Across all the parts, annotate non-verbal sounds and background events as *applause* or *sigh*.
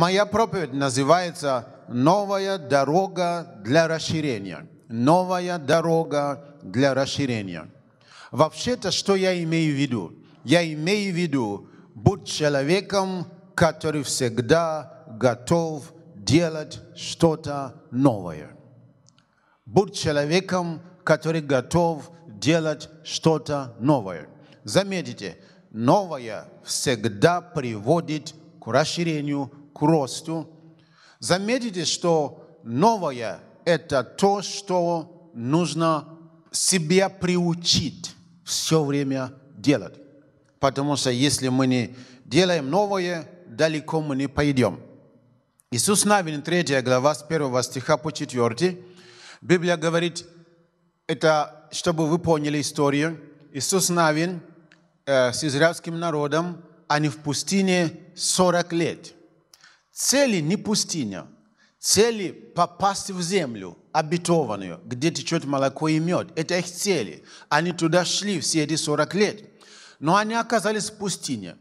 Моя проповедь называется «Новая дорога для расширения». Новая дорога для расширения. Вообще-то, что я имею в виду? Я имею в виду, будь человеком, который всегда готов делать что-то новое. Будь человеком, который готов делать что-то новое. Заметите, новое всегда приводит к расширению, к росту. Заметите, что новое – это то, что нужно себя приучить все время делать. Потому что если мы не делаем новое, далеко мы не пойдем. Иисус Навин, 3 глава, с 1 стиха по 4. Библия говорит, это чтобы вы поняли историю. Иисус Навин э, с израильским народом, они а в пустыне 40 лет – Цели не пустыня, цели попасть в землю обетованную, где течет молоко и мед. Это их цели. Они туда шли все эти 40 лет. Но они оказались в пустыне.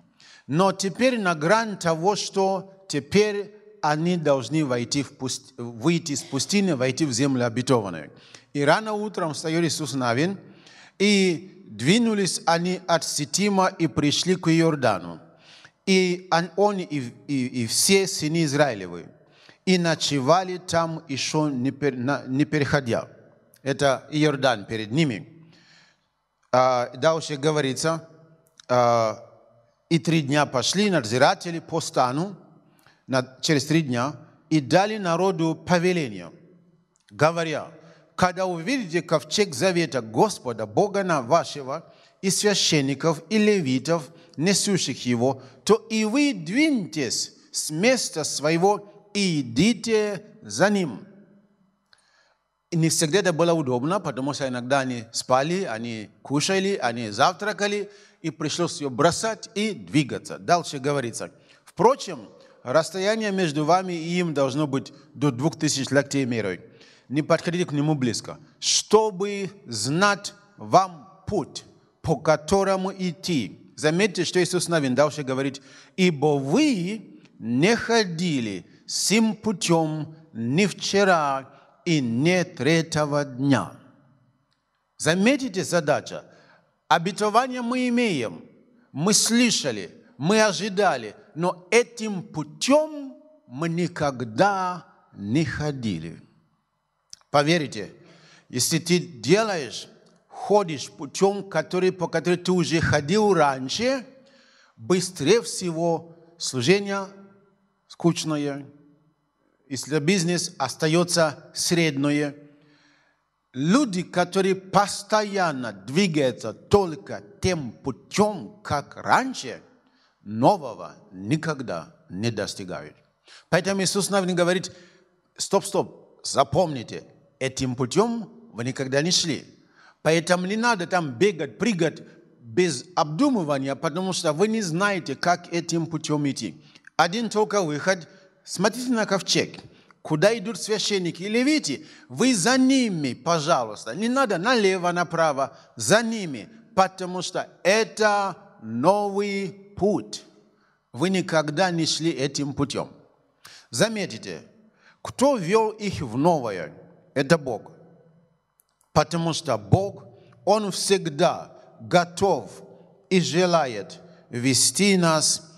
Но теперь на грани того, что теперь они должны войти в пусть... выйти из пустыни, войти в землю обетованную. И рано утром встает Иисус Навин, и двинулись они от Ситима и пришли к Иордану и он и, и, и все сыны Израилевы, и ночевали там еще не, пер, не переходя. Это Иордан перед ними. А, дальше говорится, а, и три дня пошли надзиратели по стану, на, через три дня, и дали народу повеление, говоря, когда увидите ковчег завета Господа, Бога на вашего, и священников, и левитов – несущих его, то и вы двиньтесь с места своего и идите за ним. И не всегда это было удобно, потому что иногда они спали, они кушали, они завтракали, и пришлось ее бросать и двигаться. Дальше говорится. Впрочем, расстояние между вами и им должно быть до 2000 локтей мерой. Не подходите к нему близко, чтобы знать вам путь, по которому идти, Заметьте, что Иисус Навин дальше говорит, «Ибо вы не ходили сим путем ни вчера и не третьего дня». Заметите задача. Обетование мы имеем, мы слышали, мы ожидали, но этим путем мы никогда не ходили. Поверьте, если ты делаешь ходишь путем, который, по которому ты уже ходил раньше, быстрее всего служение скучное, если бизнес остается средное. Люди, которые постоянно двигаются только тем путем, как раньше, нового никогда не достигают. Поэтому Иисус нам говорит, стоп, стоп, запомните, этим путем вы никогда не шли. Поэтому не надо там бегать, прыгать без обдумывания, потому что вы не знаете, как этим путем идти. Один только выход. Смотрите на ковчег. Куда идут священники и левиты? Вы за ними, пожалуйста. Не надо налево, направо. За ними. Потому что это новый путь. Вы никогда не шли этим путем. Заметите, кто вел их в новое? Это Бог. Потому что Бог, Он всегда готов и желает вести нас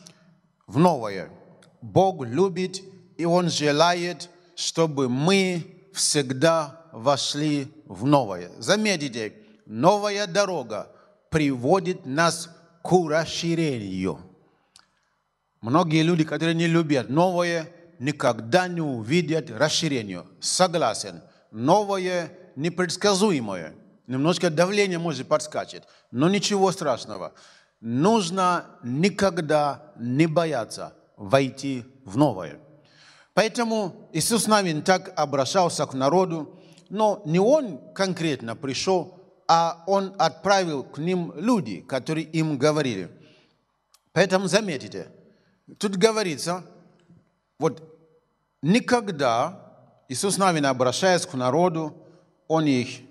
в новое. Бог любит, и Он желает, чтобы мы всегда вошли в новое. Заметите, новая дорога приводит нас к расширению. Многие люди, которые не любят новое, никогда не увидят расширению. Согласен, новое непредсказуемое. Немножко давление может подскачет, но ничего страшного. Нужно никогда не бояться войти в новое. Поэтому Иисус Навин так обращался к народу, но не он конкретно пришел, а он отправил к ним люди, которые им говорили. Поэтому заметите, тут говорится, вот никогда Иисус Навин обращаясь к народу, он, их,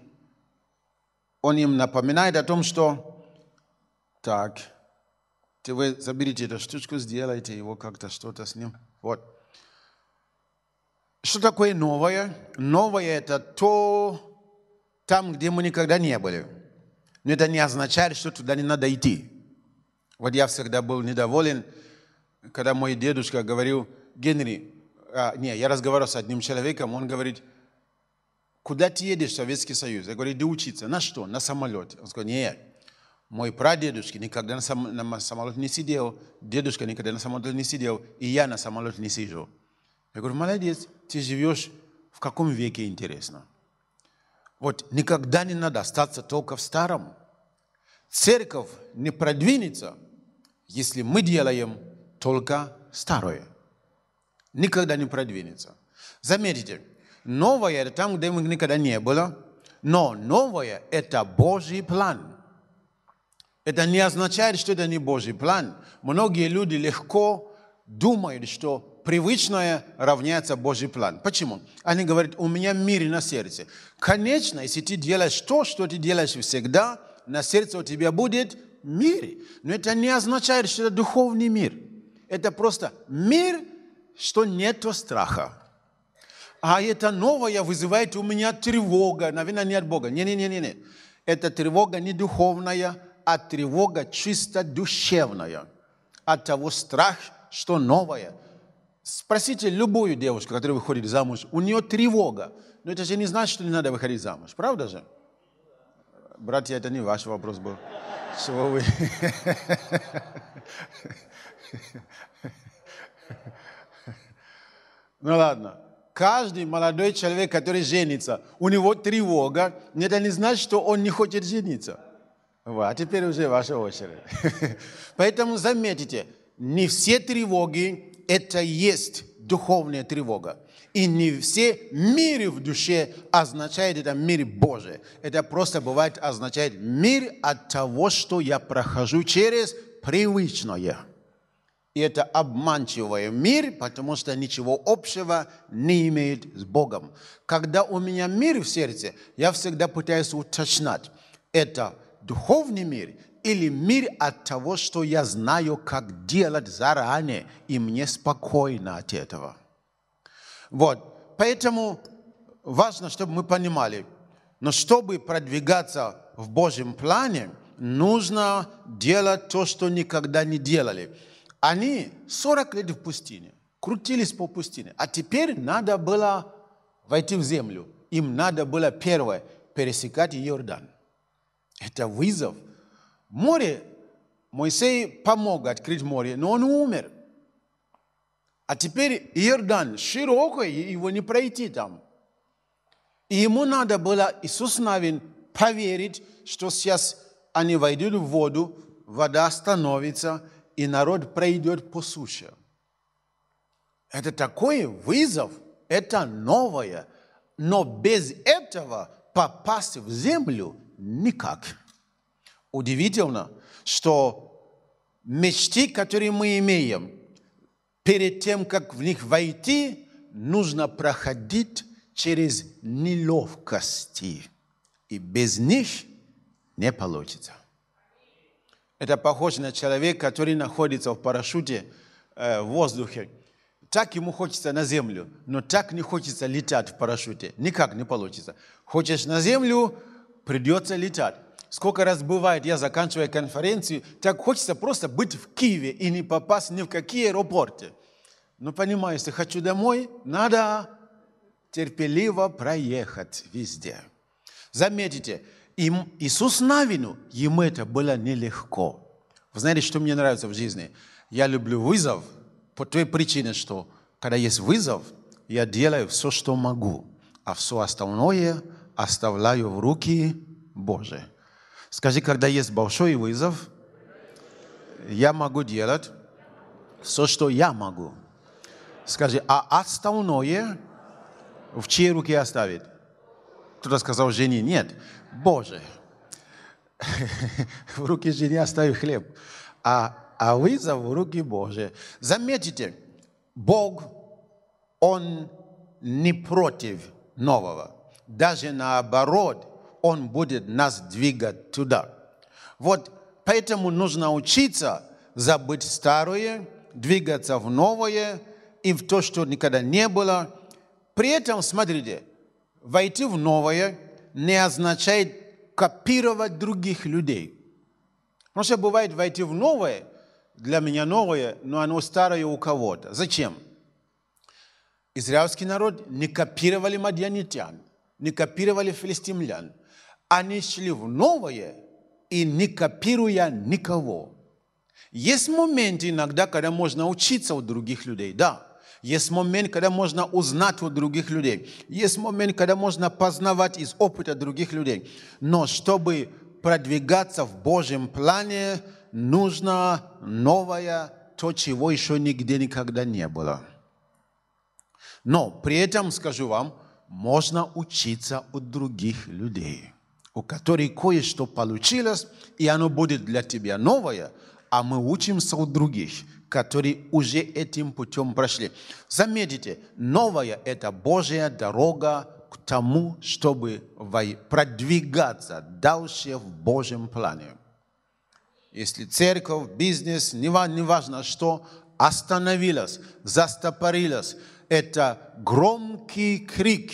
он им напоминает о том, что так, ты вы заберите эту штучку, сделайте его как-то, что-то с ним. Вот. Что такое новое? Новое – это то, там, где мы никогда не были. Но это не означает, что туда не надо идти. Вот я всегда был недоволен, когда мой дедушка говорил, Генри, а, не, я разговаривал с одним человеком, он говорит – куда ты едешь в Советский Союз? Я говорю, иди учиться. На что? На самолет. Он сказал, нет, мой прадедушка никогда на, сам, на самолет не сидел, дедушка никогда на самолет не сидел, и я на самолет не сижу. Я говорю, молодец, ты живешь в каком веке, интересно. Вот никогда не надо остаться только в старом. Церковь не продвинется, если мы делаем только старое. Никогда не продвинется. Заметьте, Новое – это там, где мы никогда не было. Но новое – это Божий план. Это не означает, что это не Божий план. Многие люди легко думают, что привычное равняется Божий план. Почему? Они говорят, у меня мир на сердце. Конечно, если ты делаешь то, что ты делаешь всегда, на сердце у тебя будет мир. Но это не означает, что это духовный мир. Это просто мир, что нет страха а это новое вызывает у меня тревога, наверное, не от Бога. Не, не, не, не, не. Это тревога не духовная, а тревога чисто душевная. От того страх, что новое. Спросите любую девушку, которая выходит замуж, у нее тревога. Но это же не значит, что не надо выходить замуж, правда же? Братья, это не ваш вопрос был. Чего вы? *laughs* Ну ладно. Каждый молодой человек, который женится, у него тревога. Это не значит, что он не хочет жениться. Вот, а теперь уже ваша очередь. *laughs* Поэтому заметите, не все тревоги – это есть духовная тревога. И не все мир в душе означает это мир Божий. Это просто бывает означает мир от того, что я прохожу через привычное. И это обманчивый мир, потому что ничего общего не имеет с Богом. Когда у меня мир в сердце, я всегда пытаюсь уточнать, это духовный мир или мир от того, что я знаю, как делать заранее, и мне спокойно от этого. Вот, поэтому важно, чтобы мы понимали, но чтобы продвигаться в Божьем плане, нужно делать то, что никогда не делали – они 40 лет в пустыне, крутились по пустыне, а теперь надо было войти в землю. Им надо было первое пересекать Иордан. Это вызов. Море, Моисей помог открыть море, но он умер. А теперь Иордан широкий, его не пройти там. И ему надо было, Иисус Навин, поверить, что сейчас они войдут в воду, вода становится, и народ пройдет по суше. Это такой вызов, это новое. Но без этого попасть в землю никак. Удивительно, что мечты, которые мы имеем, перед тем, как в них войти, нужно проходить через неловкости. И без них не получится. Это похоже на человека, который находится в парашюте э, в воздухе. Так ему хочется на землю, но так не хочется летать в парашюте. Никак не получится. Хочешь на землю, придется летать. Сколько раз бывает, я заканчиваю конференцию, так хочется просто быть в Киеве и не попасть ни в какие аэропорты. Но понимаю, если хочу домой, надо терпеливо проехать везде. Заметите, им Иисус Навину, ему это было нелегко. Вы знаете, что мне нравится в жизни? Я люблю вызов по той причине, что когда есть вызов, я делаю все, что могу, а все остальное оставляю в руки Божие. Скажи, когда есть большой вызов, я могу делать все, что я могу. Скажи, а остальное в чьей руке оставить? Кто-то сказал жене, нет. Боже, *laughs* в руки жене оставь хлеб, а, а вы за руки Божие. Заметите, Бог, Он не против нового. Даже наоборот, Он будет нас двигать туда. Вот поэтому нужно учиться забыть старое, двигаться в новое и в то, что никогда не было. При этом, смотрите, войти в новое – не означает копировать других людей. Потому что бывает войти в новое, для меня новое, но оно старое у кого-то. Зачем? Израильский народ не копировали мадьянитян, не копировали филистимлян. Они шли в новое и не копируя никого. Есть моменты иногда, когда можно учиться у других людей, да – есть момент, когда можно узнать у других людей. Есть момент, когда можно познавать из опыта других людей. Но чтобы продвигаться в Божьем плане, нужно новое, то, чего еще нигде никогда не было. Но при этом, скажу вам, можно учиться у других людей, у которых кое-что получилось, и оно будет для тебя новое, а мы учимся у других – которые уже этим путем прошли. Заметьте, новая – это Божья дорога к тому, чтобы продвигаться дальше в Божьем плане. Если церковь, бизнес, неважно что, остановилась, застопорилась, это громкий крик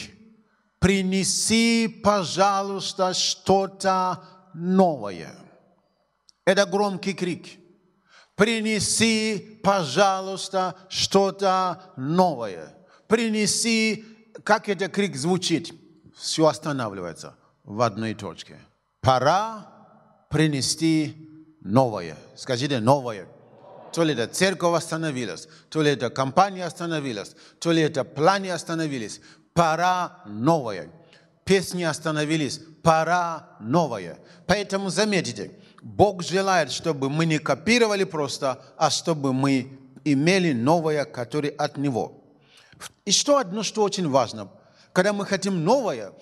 «Принеси, пожалуйста, что-то новое». Это громкий крик – принеси, пожалуйста, что-то новое. Принеси, как этот крик звучит, все останавливается в одной точке. Пора принести новое. Скажите, новое. То ли это церковь остановилась, то ли это компания остановилась, то ли это планы остановились. Пора новое. Песни остановились. Пора новое. Поэтому заметите, Бог желает, чтобы мы не копировали просто, а чтобы мы имели новое, которое от Него. И что одно, что очень важно, когда мы хотим новое,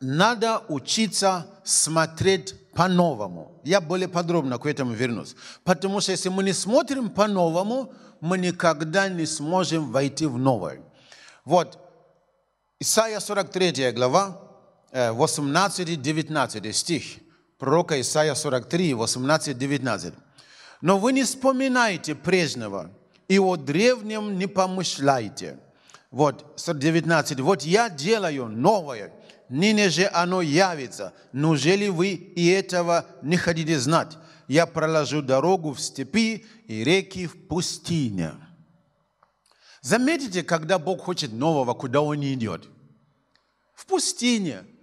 надо учиться смотреть по-новому. Я более подробно к этому вернусь. Потому что если мы не смотрим по-новому, мы никогда не сможем войти в новое. Вот, Исайя 43 глава, 18-19 э, стих пророка Исаия 43, 18-19. «Но вы не вспоминайте прежнего, и о древнем не помышляйте». Вот, 19. «Вот я делаю новое, ныне же оно явится. но жели вы и этого не хотите знать? Я проложу дорогу в степи и реки в пустыне». Заметите, когда Бог хочет нового, куда он идет? В пустыне –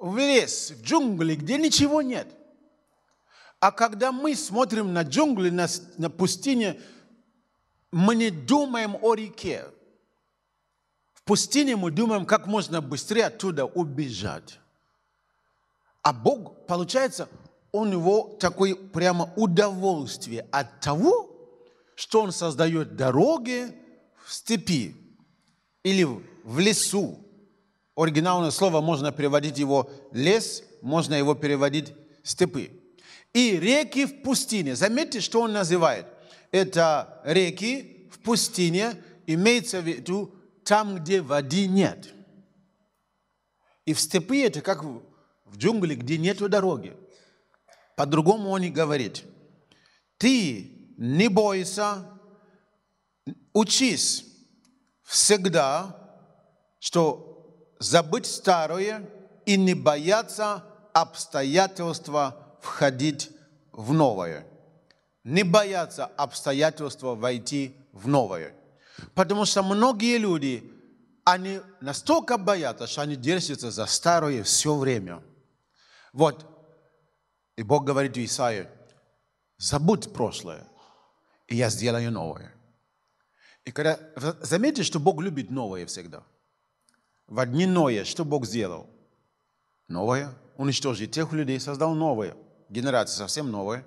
в лес, в джунгли, где ничего нет. А когда мы смотрим на джунгли, на, на пустыне, мы не думаем о реке. В пустыне мы думаем, как можно быстрее оттуда убежать. А Бог, получается, у него такое прямо удовольствие от того, что он создает дороги в степи или в лесу, оригинальное слово можно переводить его лес, можно его переводить степы. И реки в пустыне. Заметьте, что он называет. Это реки в пустыне, имеется в виду там, где воды нет. И в степи это как в джунгли, где нет дороги. По-другому он и говорит. Ты не бойся, учись всегда, что забыть старое и не бояться обстоятельства входить в новое. Не бояться обстоятельства войти в новое. Потому что многие люди, они настолько боятся, что они держатся за старое все время. Вот. И Бог говорит Исаии, забудь прошлое, и я сделаю новое. И когда заметьте, что Бог любит новое всегда – во дни Ноя, что Бог сделал? Новое. Уничтожил тех людей, создал новые. Генерация совсем новая.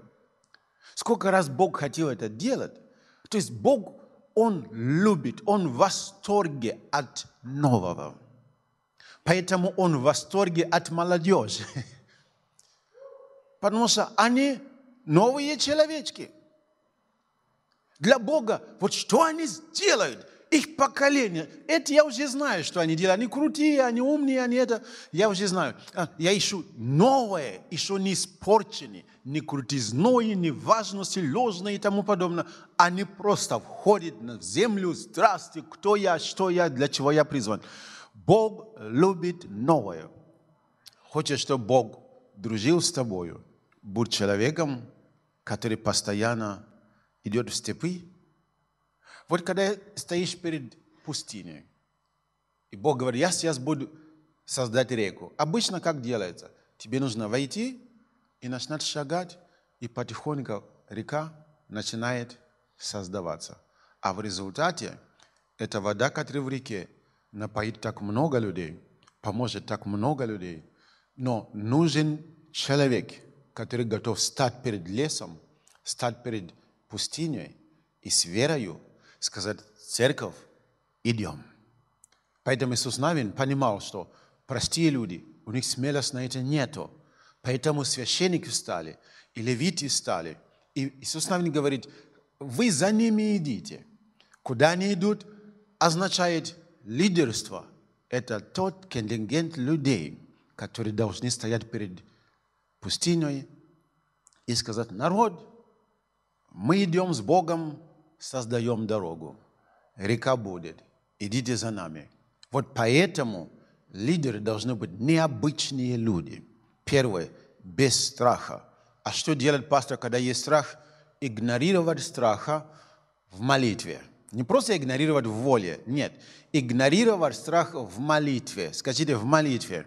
Сколько раз Бог хотел это делать? То есть Бог, Он любит, Он в восторге от нового. Поэтому Он в восторге от молодежи. *laughs* Потому что они новые человечки. Для Бога, вот что они сделают – их поколение. Это я уже знаю, что они делают. Они крутые, они умные, они это. Я уже знаю. А, я ищу новое, еще не испорченное, не крутизной, не важности, ложное и тому подобное. Они просто входят на землю. Здравствуйте, кто я, что я, для чего я призван. Бог любит новое. Хочет, чтобы Бог дружил с тобою. Будь человеком, который постоянно идет в степи, вот когда стоишь перед пустыней, и Бог говорит, я сейчас буду создать реку. Обычно как делается? Тебе нужно войти и начинать шагать, и потихоньку река начинает создаваться. А в результате эта вода, которая в реке, напоит так много людей, поможет так много людей. Но нужен человек, который готов стать перед лесом, стать перед пустыней и с верою сказать, церковь, идем. Поэтому Иисус Навин понимал, что простые люди, у них смелости на это нету. Поэтому священники встали, и левиты встали. И Иисус Навин говорит, вы за ними идите. Куда они идут, означает лидерство. Это тот контингент людей, которые должны стоять перед пустыней и сказать, народ, мы идем с Богом создаем дорогу. Река будет. Идите за нами. Вот поэтому лидеры должны быть необычные люди. Первое, без страха. А что делать пастор, когда есть страх? Игнорировать страха в молитве. Не просто игнорировать в воле, нет. Игнорировать страх в молитве. Скажите, в молитве.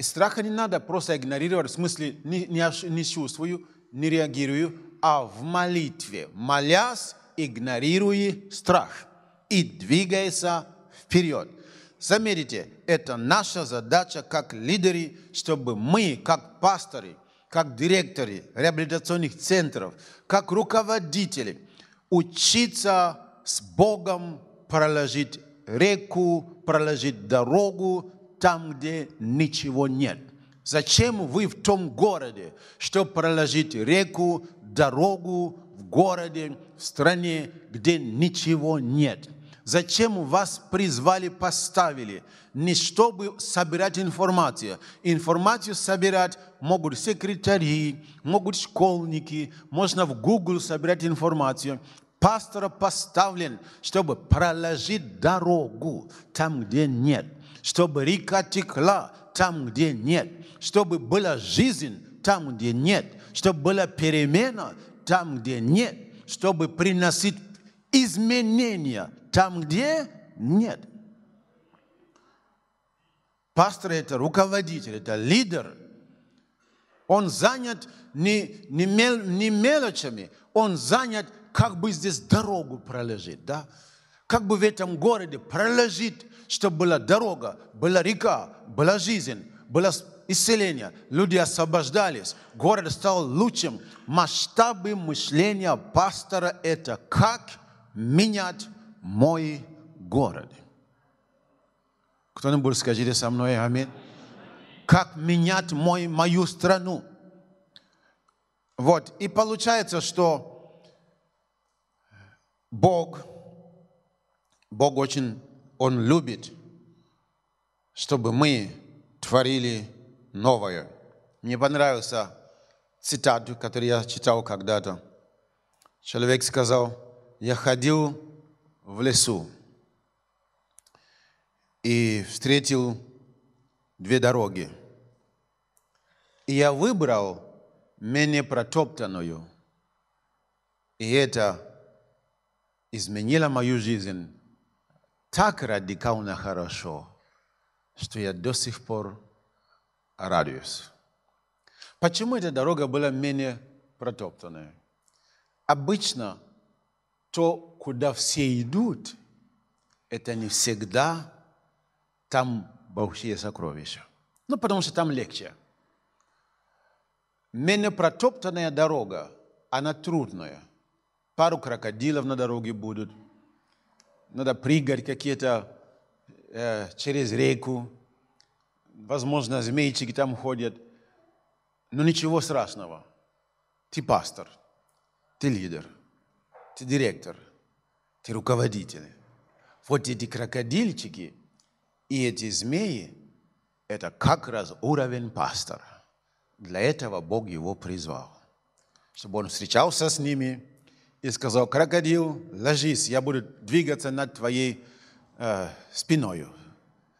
Страха не надо просто игнорировать, в смысле не, не, не чувствую, не реагирую, а в молитве. Молясь, Игнорируя страх и двигайся вперед. Заметьте, это наша задача как лидеры, чтобы мы, как пасторы, как директоры реабилитационных центров, как руководители, учиться с Богом проложить реку, проложить дорогу там, где ничего нет. Зачем вы в том городе, чтобы проложить реку, дорогу, в городе, в стране, где ничего нет. Зачем вас призвали, поставили? Не чтобы собирать информацию. Информацию собирать могут секретари, могут школьники, можно в Google собирать информацию. Пастор поставлен, чтобы проложить дорогу там, где нет, чтобы река текла там, где нет, чтобы была жизнь там, где нет, чтобы была перемена там, где нет, чтобы приносить изменения там, где нет. Пастор – это руководитель, это лидер. Он занят не, не, мел, не мелочами, он занят, как бы здесь дорогу проложить, да? Как бы в этом городе проложить, чтобы была дорога, была река, была жизнь, была исцеления, люди освобождались, город стал лучшим. Масштабы мышления пастора – это как менять мой город. Кто-нибудь скажите со мной амин Как менять мой, мою страну. Вот, и получается, что Бог, Бог очень, Он любит, чтобы мы творили новое. Мне понравился цитату, которую я читал когда-то. Человек сказал, я ходил в лесу и встретил две дороги. И я выбрал менее протоптанную. И это изменило мою жизнь так радикально хорошо, что я до сих пор радиус. Почему эта дорога была менее протоптанная? Обычно то, куда все идут, это не всегда там большие сокровища. Ну, потому что там легче. Менее протоптанная дорога, она трудная. Пару крокодилов на дороге будут. Надо прыгать какие-то э, через реку возможно, змейчики там ходят. Но ничего страшного. Ты пастор, ты лидер, ты директор, ты руководитель. Вот эти крокодильчики и эти змеи – это как раз уровень пастора. Для этого Бог его призвал, чтобы он встречался с ними и сказал, крокодил, ложись, я буду двигаться над твоей э, спиною.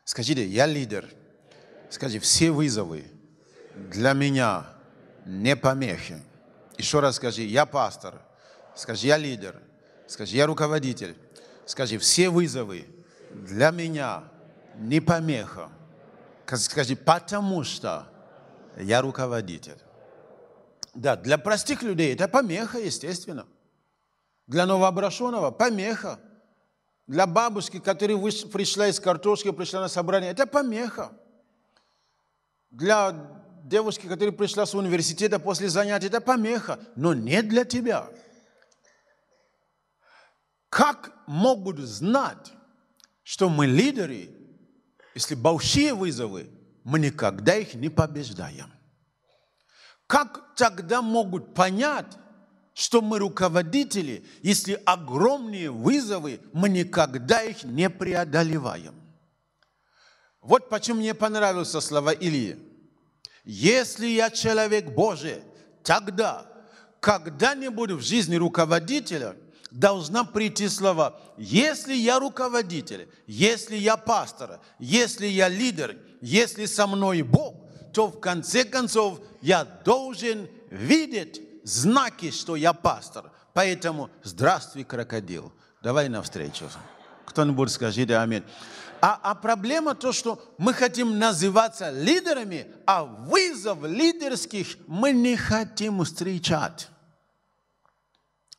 Скажите, я лидер – Скажи, все вызовы для меня не помехи. Еще раз скажи, я пастор. Скажи, я лидер. Скажи, я руководитель. Скажи, все вызовы для меня не помеха. Скажи, потому что я руководитель. Да, для простых людей это помеха, естественно. Для новообращенного помеха. Для бабушки, которая пришла из картошки, пришла на собрание, это помеха для девушки, которая пришла с университета после занятий, это помеха, но не для тебя. Как могут знать, что мы лидеры, если большие вызовы, мы никогда их не побеждаем? Как тогда могут понять, что мы руководители, если огромные вызовы, мы никогда их не преодолеваем? Вот почему мне понравился слова Илии. Если я человек Божий, тогда когда-нибудь в жизни руководителя должна прийти слова «Если я руководитель, если я пастор, если я лидер, если со мной Бог, то в конце концов я должен видеть знаки, что я пастор. Поэтому здравствуй, крокодил. Давай навстречу. Кто-нибудь скажите аминь. А, а проблема то, что мы хотим называться лидерами, а вызов лидерских мы не хотим встречать.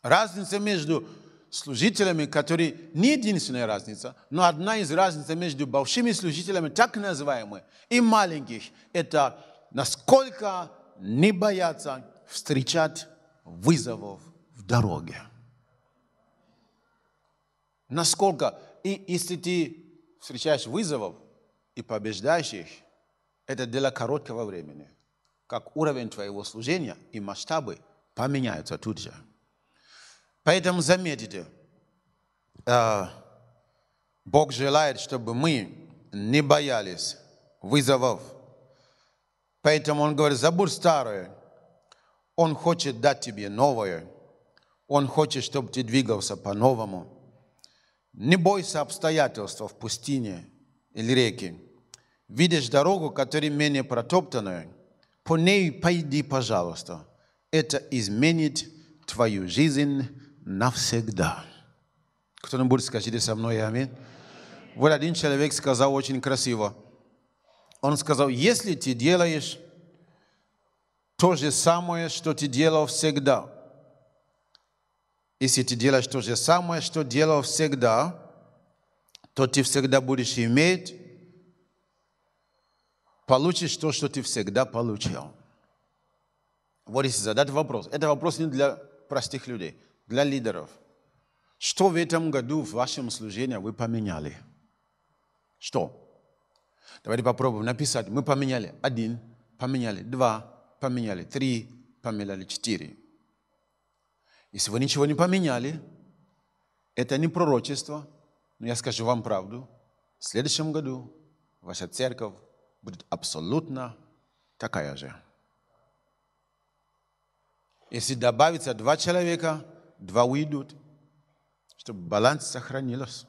Разница между служителями, которые не единственная разница, но одна из разниц между большими служителями, так называемыми, и маленьких, это насколько не боятся встречать вызовов в дороге. Насколько, и если ты встречаешь вызовов и побеждающих, это дело короткого времени. Как уровень твоего служения и масштабы поменяются тут же. Поэтому заметите, э, Бог желает, чтобы мы не боялись вызовов. Поэтому Он говорит, забудь старое. Он хочет дать тебе новое. Он хочет, чтобы ты двигался по-новому. Не бойся обстоятельств в пустыне или реке. Видишь дорогу, которая менее протоптанная, по ней пойди, пожалуйста. Это изменит твою жизнь навсегда. Кто-нибудь скажите со мной амин? Вот один человек сказал очень красиво. Он сказал, если ты делаешь то же самое, что ты делал всегда, если ты делаешь то же самое, что делал всегда, то ты всегда будешь иметь, получишь то, что ты всегда получил. Вот если задать вопрос. Это вопрос не для простых людей, для лидеров. Что в этом году в вашем служении вы поменяли? Что? Давайте попробуем написать. Мы поменяли один, поменяли два, поменяли три, поменяли четыре. Если вы ничего не поменяли, это не пророчество, но я скажу вам правду. В следующем году ваша церковь будет абсолютно такая же. Если добавится два человека, два уйдут, чтобы баланс сохранился.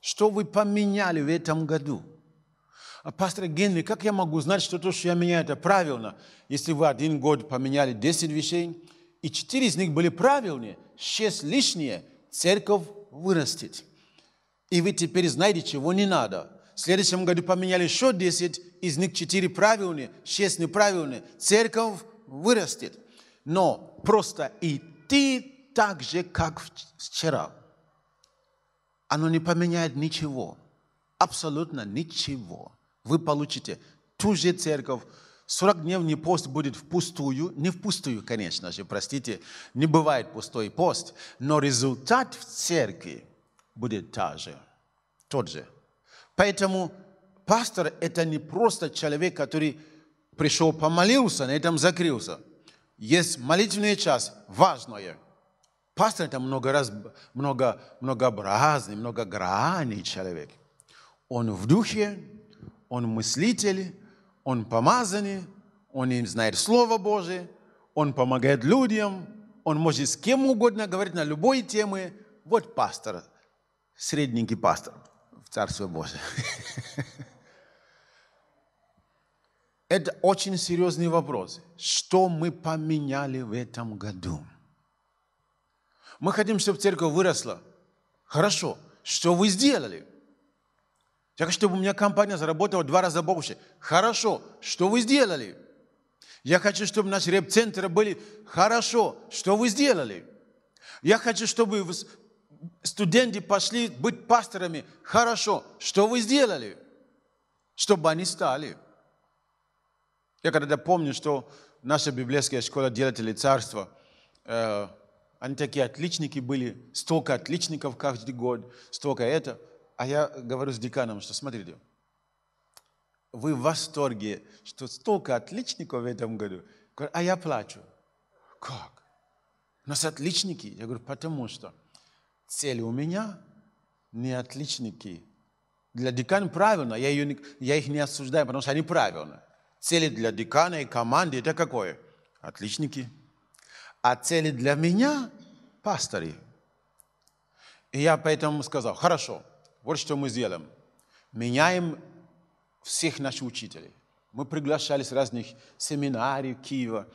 Что вы поменяли в этом году? А пастор Генри, как я могу знать, что то, что я меняю, это правильно? Если вы один год поменяли 10 вещей, и четыре из них были правильные, шесть лишние, церковь вырастет. И вы теперь знаете, чего не надо. В следующем году поменяли еще 10, из них 4 правильные, 6 неправильные. Церковь вырастет. Но просто и ты так же, как вчера. Оно не поменяет ничего. Абсолютно ничего. Вы получите ту же церковь, 40-дневный пост будет впустую, не впустую, конечно же, простите, не бывает пустой пост, но результат в церкви будет та же, тот же. Поэтому пастор – это не просто человек, который пришел, помолился, на этом закрылся. Есть молитвенный час, важное. Пастор – это много раз, много, многообразный, многогранный человек. Он в духе, он мыслитель, он помазанный, он им знает Слово Божие, он помогает людям, он может с кем угодно говорить на любой темы. Вот пастор, средненький пастор в Царстве Божьем. *laughs* Это очень серьезный вопрос. Что мы поменяли в этом году? Мы хотим, чтобы церковь выросла. Хорошо. Что вы сделали? Я хочу, чтобы у меня компания заработала в два раза больше. Хорошо, что вы сделали? Я хочу, чтобы наши реп-центры были хорошо. Что вы сделали? Я хочу, чтобы студенты пошли быть пасторами. Хорошо. Что вы сделали? Чтобы они стали. Я когда помню, что наша библейская школа «Делатели царства», э, они такие отличники были, столько отличников каждый год, столько это. А я говорю с деканом, что смотрите, вы в восторге, что столько отличников в этом году. А я плачу. Как? У нас отличники. Я говорю, потому что цель у меня не отличники. Для декана правильно, я, ее, я их не осуждаю, потому что они правильные. Цели для декана и команды это какое? Отличники. А цели для меня – пастыри. И я поэтому сказал, хорошо, вот что мы сделаем. Меняем всех наших учителей. Мы приглашали с разных семинарий Киева,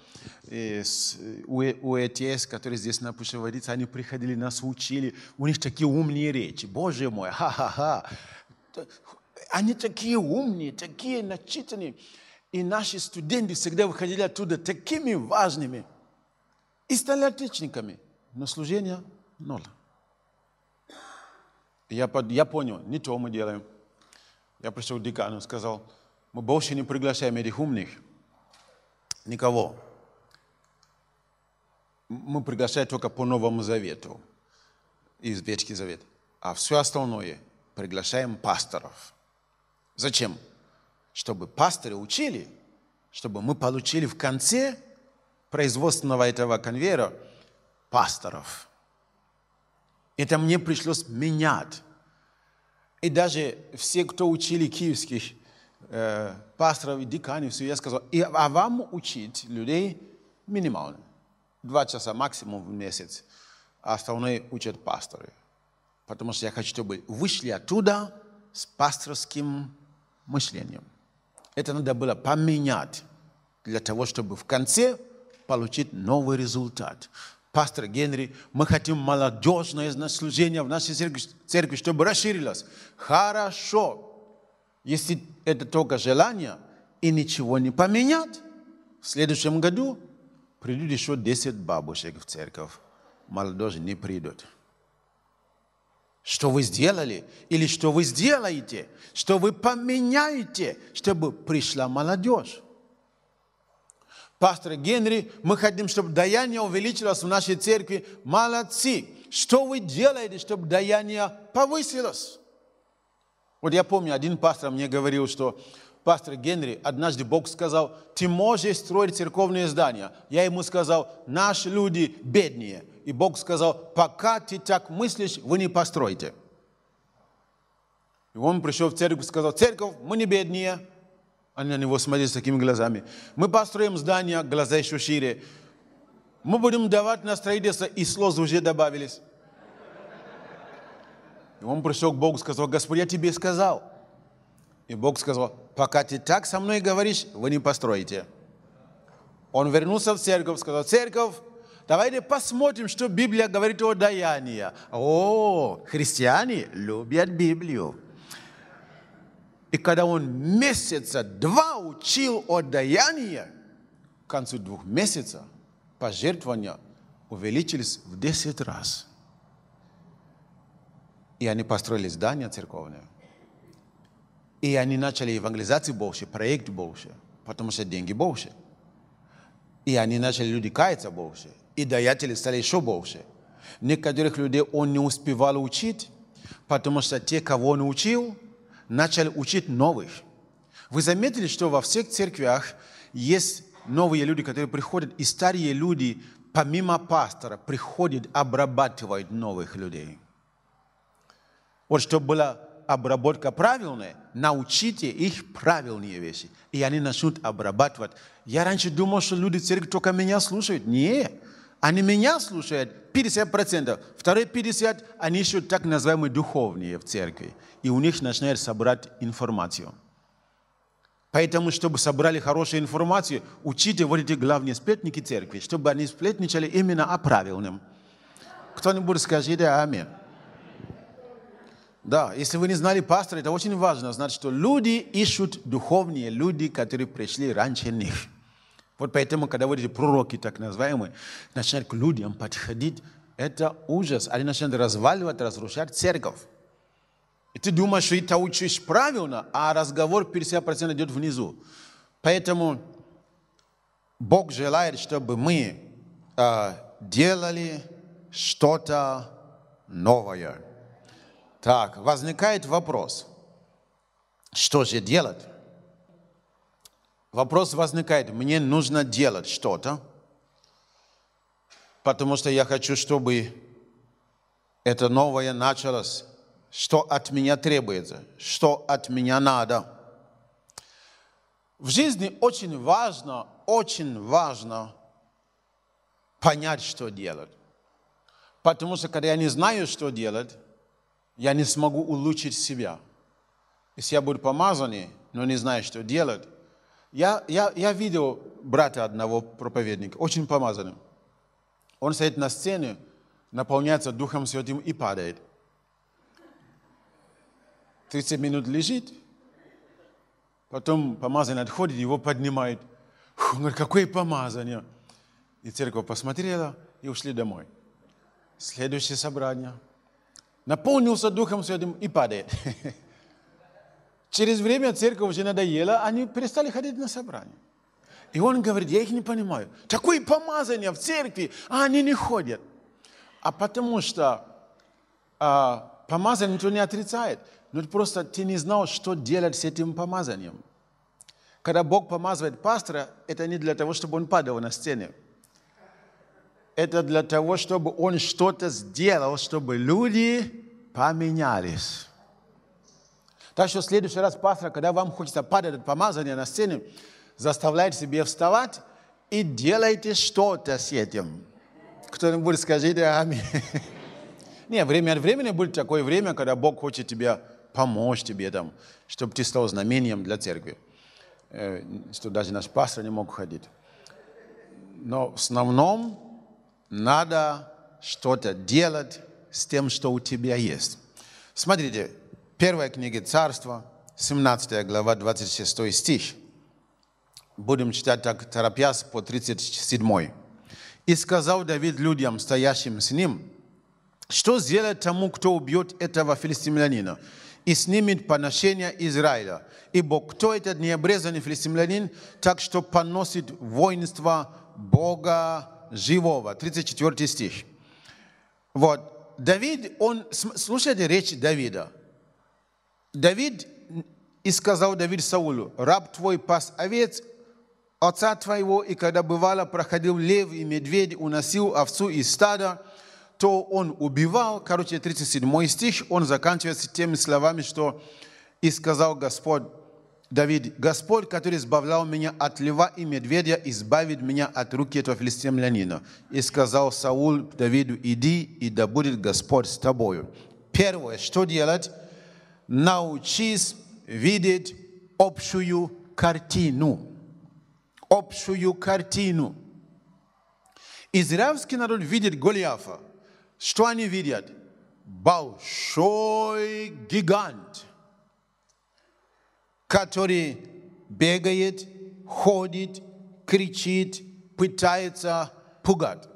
э, с э, УЭТС, э которые здесь на Пушеводице, они приходили, нас учили. У них такие умные речи. Боже мой, ха-ха-ха. Они такие умные, такие начитанные. И наши студенты всегда выходили оттуда такими важными и стали отличниками. Но служение ноль. Я, под, я понял, не то мы делаем. Я пришел к декану, сказал, мы больше не приглашаем этих умных, никого. Мы приглашаем только по Новому Завету, из Ветхий Завет. А все остальное приглашаем пасторов. Зачем? Чтобы пасторы учили, чтобы мы получили в конце производственного этого конвейера пасторов – это мне пришлось менять. И даже все, кто учили киевских э, пасторов и деканов, я сказал, и, а вам учить людей минимально. Два часа максимум в месяц. А остальное учат пасторы. Потому что я хочу, чтобы вышли оттуда с пасторским мышлением. Это надо было поменять для того, чтобы в конце получить новый результат пастор Генри, мы хотим молодежное служение в нашей церкви, чтобы расширилось. Хорошо, если это только желание, и ничего не поменять. В следующем году придут еще 10 бабушек в церковь. Молодежь не придут. Что вы сделали или что вы сделаете, что вы поменяете, чтобы пришла молодежь пастор Генри, мы хотим, чтобы даяние увеличилось в нашей церкви. Молодцы! Что вы делаете, чтобы даяние повысилось? Вот я помню, один пастор мне говорил, что пастор Генри, однажды Бог сказал, ты можешь строить церковные здания. Я ему сказал, наши люди беднее. И Бог сказал, пока ты так мыслишь, вы не построите. И он пришел в церковь и сказал, церковь, мы не беднее, они на него смотрели с такими глазами. Мы построим здание, глаза еще шире. Мы будем давать на строительство, и слезы уже добавились. И он пришел к Богу и сказал, Господь, я тебе сказал. И Бог сказал, пока ты так со мной говоришь, вы не построите. Он вернулся в церковь, сказал, церковь, давайте посмотрим, что Библия говорит о даянии. О, христиане любят Библию. И когда он месяца два учил о к концу двух месяцев пожертвования увеличились в 10 раз. И они построили здание церковное. И они начали евангелизацию больше, проект больше, потому что деньги больше. И они начали люди каяться больше. И даятели стали еще больше. Некоторых людей он не успевал учить, потому что те, кого он учил, начали учить новых. Вы заметили, что во всех церквях есть новые люди, которые приходят, и старые люди, помимо пастора, приходят, обрабатывают новых людей. Вот чтобы была обработка правильная, научите их правильные вещи, и они начнут обрабатывать. Я раньше думал, что люди церкви только меня слушают. Нет, они меня слушают 50%, вторые 50% они еще так называемые духовные в церкви. И у них начинают собрать информацию. Поэтому, чтобы собрали хорошую информацию, учите вот эти главные сплетники церкви, чтобы они сплетничали именно о правильном. Кто-нибудь скажите «Аминь». Да, если вы не знали пастора, это очень важно знать, что люди ищут духовные люди, которые пришли раньше них. Вот поэтому, когда вот эти пророки, так называемые, начинают к людям подходить, это ужас. Они начинают разваливать, разрушать церковь. И ты думаешь, что ты учишь правильно, а разговор 50% идет внизу. Поэтому Бог желает, чтобы мы э, делали что-то новое. Так, возникает вопрос, что же делать? Вопрос возникает, мне нужно делать что-то, потому что я хочу, чтобы это новое началось. Что от меня требуется? Что от меня надо? В жизни очень важно, очень важно понять, что делать. Потому что, когда я не знаю, что делать, я не смогу улучшить себя. Если я буду помазанный, но не знаю, что делать, я, я, я видел брата одного проповедника, очень помазанным. Он стоит на сцене, наполняется Духом Святым и падает. 30 минут лежит, потом помазанный отходит, его поднимает. Он говорит, какое помазание! И церковь посмотрела, и ушли домой. Следующее собрание. Наполнился Духом Святым и падает. *laughs* Через время церковь уже надоела, они перестали ходить на собрание. И он говорит, я их не понимаю. Такое помазание в церкви, а они не ходят. А потому что а, помазание никто не отрицает. Но просто ты не знал, что делать с этим помазанием. Когда Бог помазывает пастора, это не для того, чтобы он падал на стене. Это для того, чтобы он что-то сделал, чтобы люди поменялись. Так что в следующий раз, пастор, когда вам хочется падать от помазания на сцене, заставляйте себе вставать и делайте что-то с этим. Кто-нибудь скажите аминь. *laughs* Не, время от времени будет такое время, когда Бог хочет тебе помочь тебе там, чтобы ты стал знамением для церкви. Э, что даже наш пастор не мог ходить. Но в основном надо что-то делать с тем, что у тебя есть. Смотрите, Первая книга Царства, 17 глава, 26 стих. Будем читать так, торопясь по 37. «И сказал Давид людям, стоящим с ним, что сделать тому, кто убьет этого филистимлянина и снимет поношение Израиля? Ибо кто этот необрезанный филистимлянин, так что поносит воинство Бога живого? 34 стих. Вот. Давид, он, слушайте речь Давида – Давид, и сказал Давид Саулю, раб твой пас овец, отца твоего, и когда бывало проходил лев и медведь, уносил овцу из стада, то он убивал. Короче, 37 стих, он заканчивается теми словами, что «И сказал Господь Давид, Господь, который избавлял меня от льва и медведя, избавит меня от руки этого филистимлянина. И сказал Саул Давиду, иди, и да будет Господь с тобою». Первое, что делать? научись видеть общую картину. Общую картину. Израильский народ видит Голиафа. Что они видят? Большой гигант, который бегает, ходит, кричит, пытается пугать.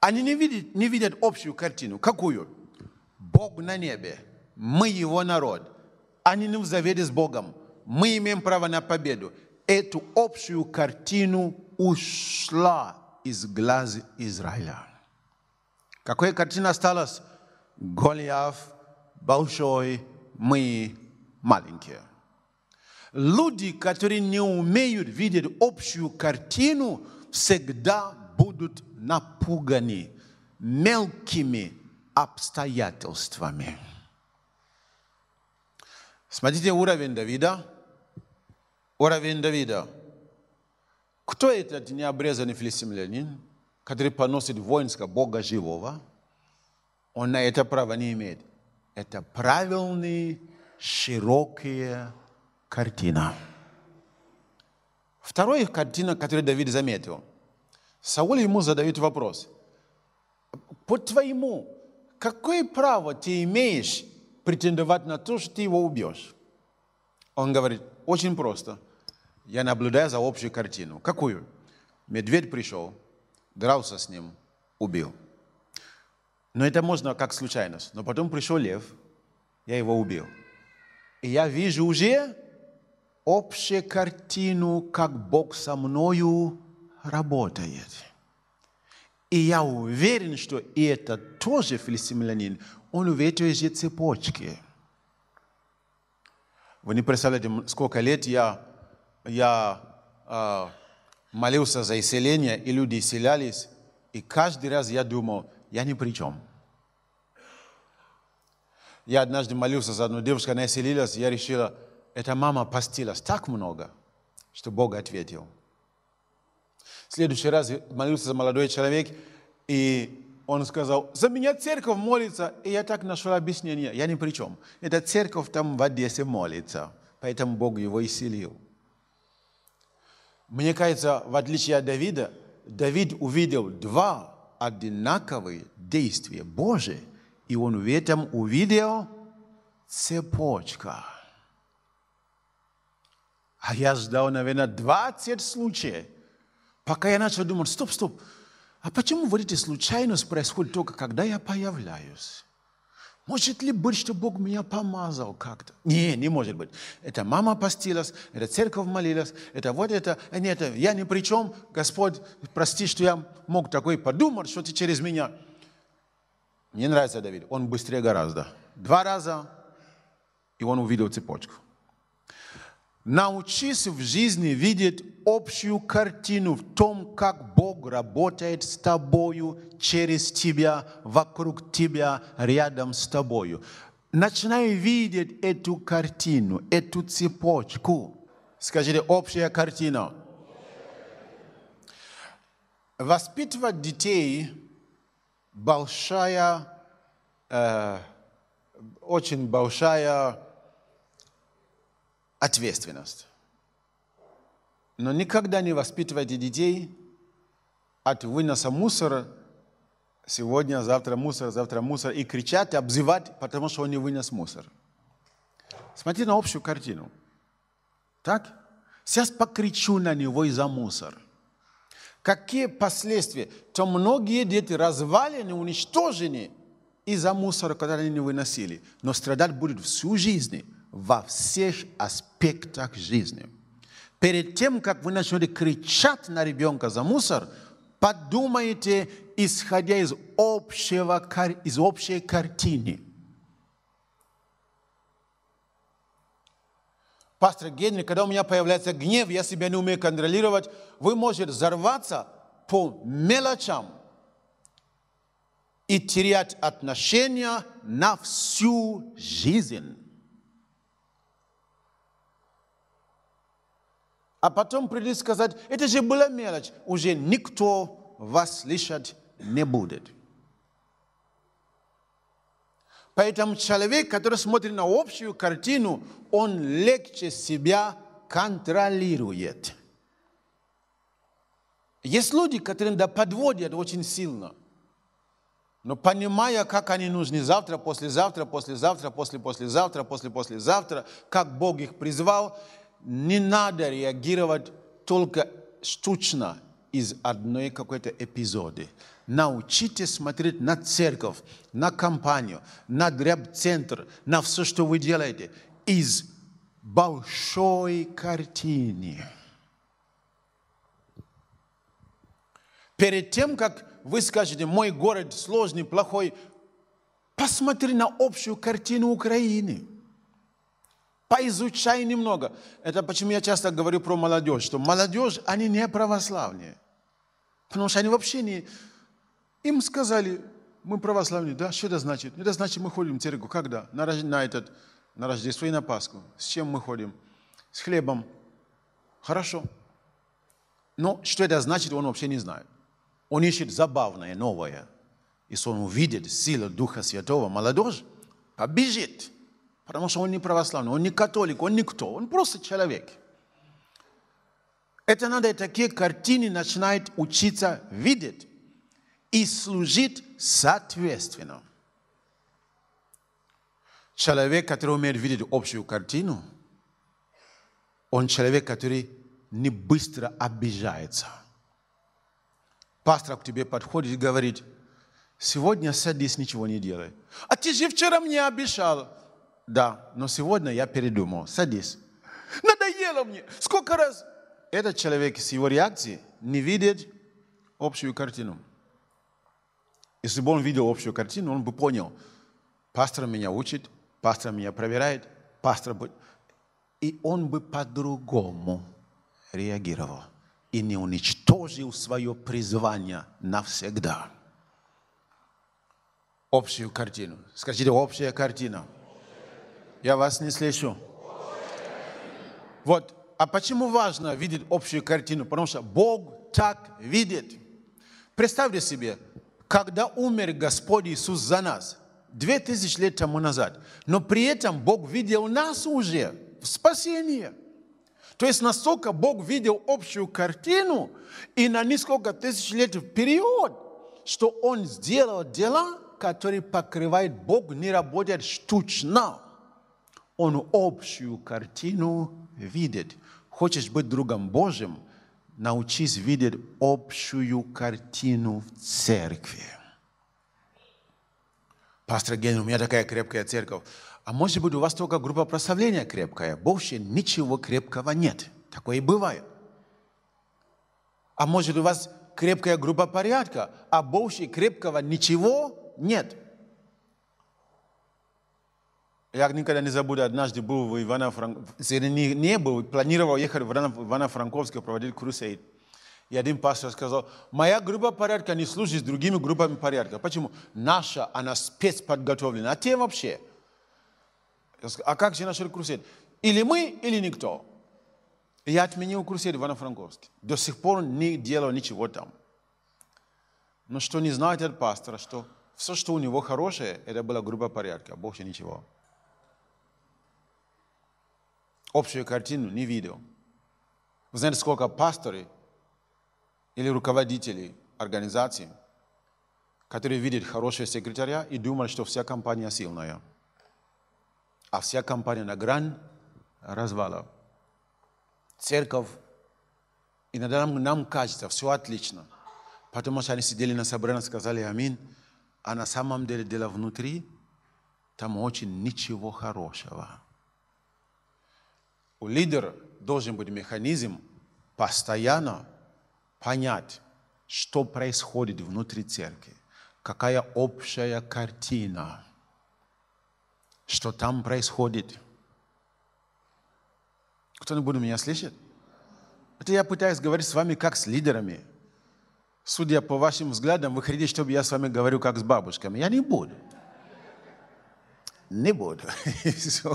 Они не видят, не видят общую картину. Какую? Бог на небе – мы его народ. Они не в завете с Богом. Мы имеем право на победу. Эту общую картину ушла из глаз Израиля. Какая картина осталась? Голиаф большой, мы маленькие. Люди, которые не умеют видеть общую картину, всегда будут напуганы мелкими обстоятельствами. Смотрите уровень Давида. Уровень Давида. Кто этот необрезанный филистимлянин, который поносит воинского Бога живого? Он на это право не имеет. Это правильная, широкая картина. Вторая картина, которую Давид заметил. Саул ему задает вопрос. По твоему, какое право ты имеешь претендовать на то, что ты его убьешь. Он говорит, очень просто. Я наблюдаю за общую картину. Какую? Медведь пришел, дрался с ним, убил. Но это можно как случайность. Но потом пришел лев, я его убил. И я вижу уже общую картину, как Бог со мною работает. И я уверен, что и это тоже филистимлянин он увидел, увеличивает цепочки. Вы не представляете, сколько лет я, я э, молился за исцеление, и люди исцелялись, и каждый раз я думал, я ни при чем. Я однажды молился за одну девушку, она исцелилась, я решила, эта мама постилась так много, что Бог ответил. В следующий раз молился за молодой человек, и он сказал, за меня церковь молится. И я так нашел объяснение. Я ни при чем. Это церковь там в Одессе молится. Поэтому Бог его исцелил. Мне кажется, в отличие от Давида, Давид увидел два одинаковые действия Божие, И он в этом увидел цепочка. А я ждал, наверное, 20 случаев, пока я начал думать, стоп, стоп, а почему, говорите, случайность происходит только, когда я появляюсь? Может ли быть, что Бог меня помазал как-то? Не, не может быть. Это мама постилась, это церковь молилась, это вот это, а нет, это я ни при чем. Господь, прости, что я мог такой подумать, что ты через меня. Мне нравится Давид, он быстрее гораздо. Два раза, и он увидел цепочку. Научись в жизни видеть общую картину в том, как Бог работает с тобою, через тебя, вокруг тебя, рядом с тобою. Начинай видеть эту картину, эту цепочку. Скажите, общая картина. Воспитывать детей – большая, э, очень большая ответственность. Но никогда не воспитывайте детей от выноса мусора сегодня, завтра мусор, завтра мусор, и кричать, обзывать, потому что он не вынес мусор. Смотри на общую картину. Так? Сейчас покричу на него из-за мусор. Какие последствия? То многие дети развалены, уничтожены из-за мусора, который они не выносили. Но страдать будут всю жизнь во всех аспектах жизни. Перед тем, как вы начнете кричать на ребенка за мусор, подумайте, исходя из, общего, из общей картины. Пастор Генри, когда у меня появляется гнев, я себя не умею контролировать, вы можете взорваться по мелочам и терять отношения на всю жизнь. а потом придется сказать, это же была мелочь, уже никто вас слышать не будет. Поэтому человек, который смотрит на общую картину, он легче себя контролирует. Есть люди, которые да, подводят очень сильно, но понимая, как они нужны завтра, послезавтра, послезавтра, после послезавтра, после послезавтра, как Бог их призвал – не надо реагировать только стучно из одной какой-то эпизоды. Научитесь смотреть на церковь, на компанию, на дреб-центр, на все, что вы делаете, из большой картины. Перед тем, как вы скажете, мой город сложный, плохой, посмотри на общую картину Украины – Поизучай немного. Это почему я часто говорю про молодежь, что молодежь, они не православные. Потому что они вообще не... Им сказали, мы православные. Да, что это значит? Это значит, мы ходим в церковь. Когда? На, на, этот, на Рождество и на Пасху. С чем мы ходим? С хлебом. Хорошо. Но что это значит, он вообще не знает. Он ищет забавное, новое. Если он увидит силу Духа Святого, молодежь побежит – Потому что он не православный, он не католик, он никто, он просто человек. Это надо такие картины начинает учиться видеть и служить соответственно. Человек, который умеет видеть общую картину, он человек, который не быстро обижается. Пастор к тебе подходит и говорит, сегодня садись, ничего не делай. А ты же вчера мне обещал. Да, но сегодня я передумал. Садись. Надоело мне. Сколько раз? Этот человек с его реакцией не видит общую картину. Если бы он видел общую картину, он бы понял. Пастор меня учит, пастор меня проверяет, пастор... Бы... И он бы по-другому реагировал и не уничтожил свое призвание навсегда. Общую картину. Скажите, общая картина. Я вас не слышу. Вот. А почему важно видеть общую картину? Потому что Бог так видит. Представьте себе, когда умер Господь Иисус за нас, две тысячи лет тому назад, но при этом Бог видел нас уже в спасении. То есть настолько Бог видел общую картину и на несколько тысяч лет вперед, что Он сделал дела, которые покрывает Бог, не работает штучно он общую картину видит. Хочешь быть другом Божьим, научись видеть общую картину в церкви. Пастор Генри, у меня такая крепкая церковь. А может быть, у вас только группа прославления крепкая? Больше ничего крепкого нет. Такое и бывает. А может, у вас крепкая группа порядка, а больше крепкого ничего нет. Я никогда не забуду, однажды был в Ивана Франк... не, не был, планировал ехать в Ивана франковске проводить крусейд. И один пастор сказал, моя группа порядка не служит с другими группами порядка. Почему? Наша, она спецподготовлена, а те вообще. Сказал, а как же наш крусейд? Или мы, или никто. И я отменил крусейд в Ивана франковске До сих пор не делал ничего там. Но что не знает этот пастор, что все, что у него хорошее, это была группа порядка, а больше ничего. Общую картину не видел. Вы знаете, сколько пасторы или руководителей организации, которые видят хорошего секретаря и думают, что вся компания сильная, а вся компания на грани развала. Церковь, иногда нам, нам кажется, все отлично, потому что они сидели на собрании и сказали «Аминь», а на самом деле дело внутри, там очень ничего хорошего – у лидера должен быть механизм постоянно понять, что происходит внутри церкви, какая общая картина, что там происходит. Кто-нибудь меня слышит? Это я пытаюсь говорить с вами как с лидерами. Судя по вашим взглядам, вы хотите, чтобы я с вами говорю как с бабушками. Я не буду. Не буду. *laughs*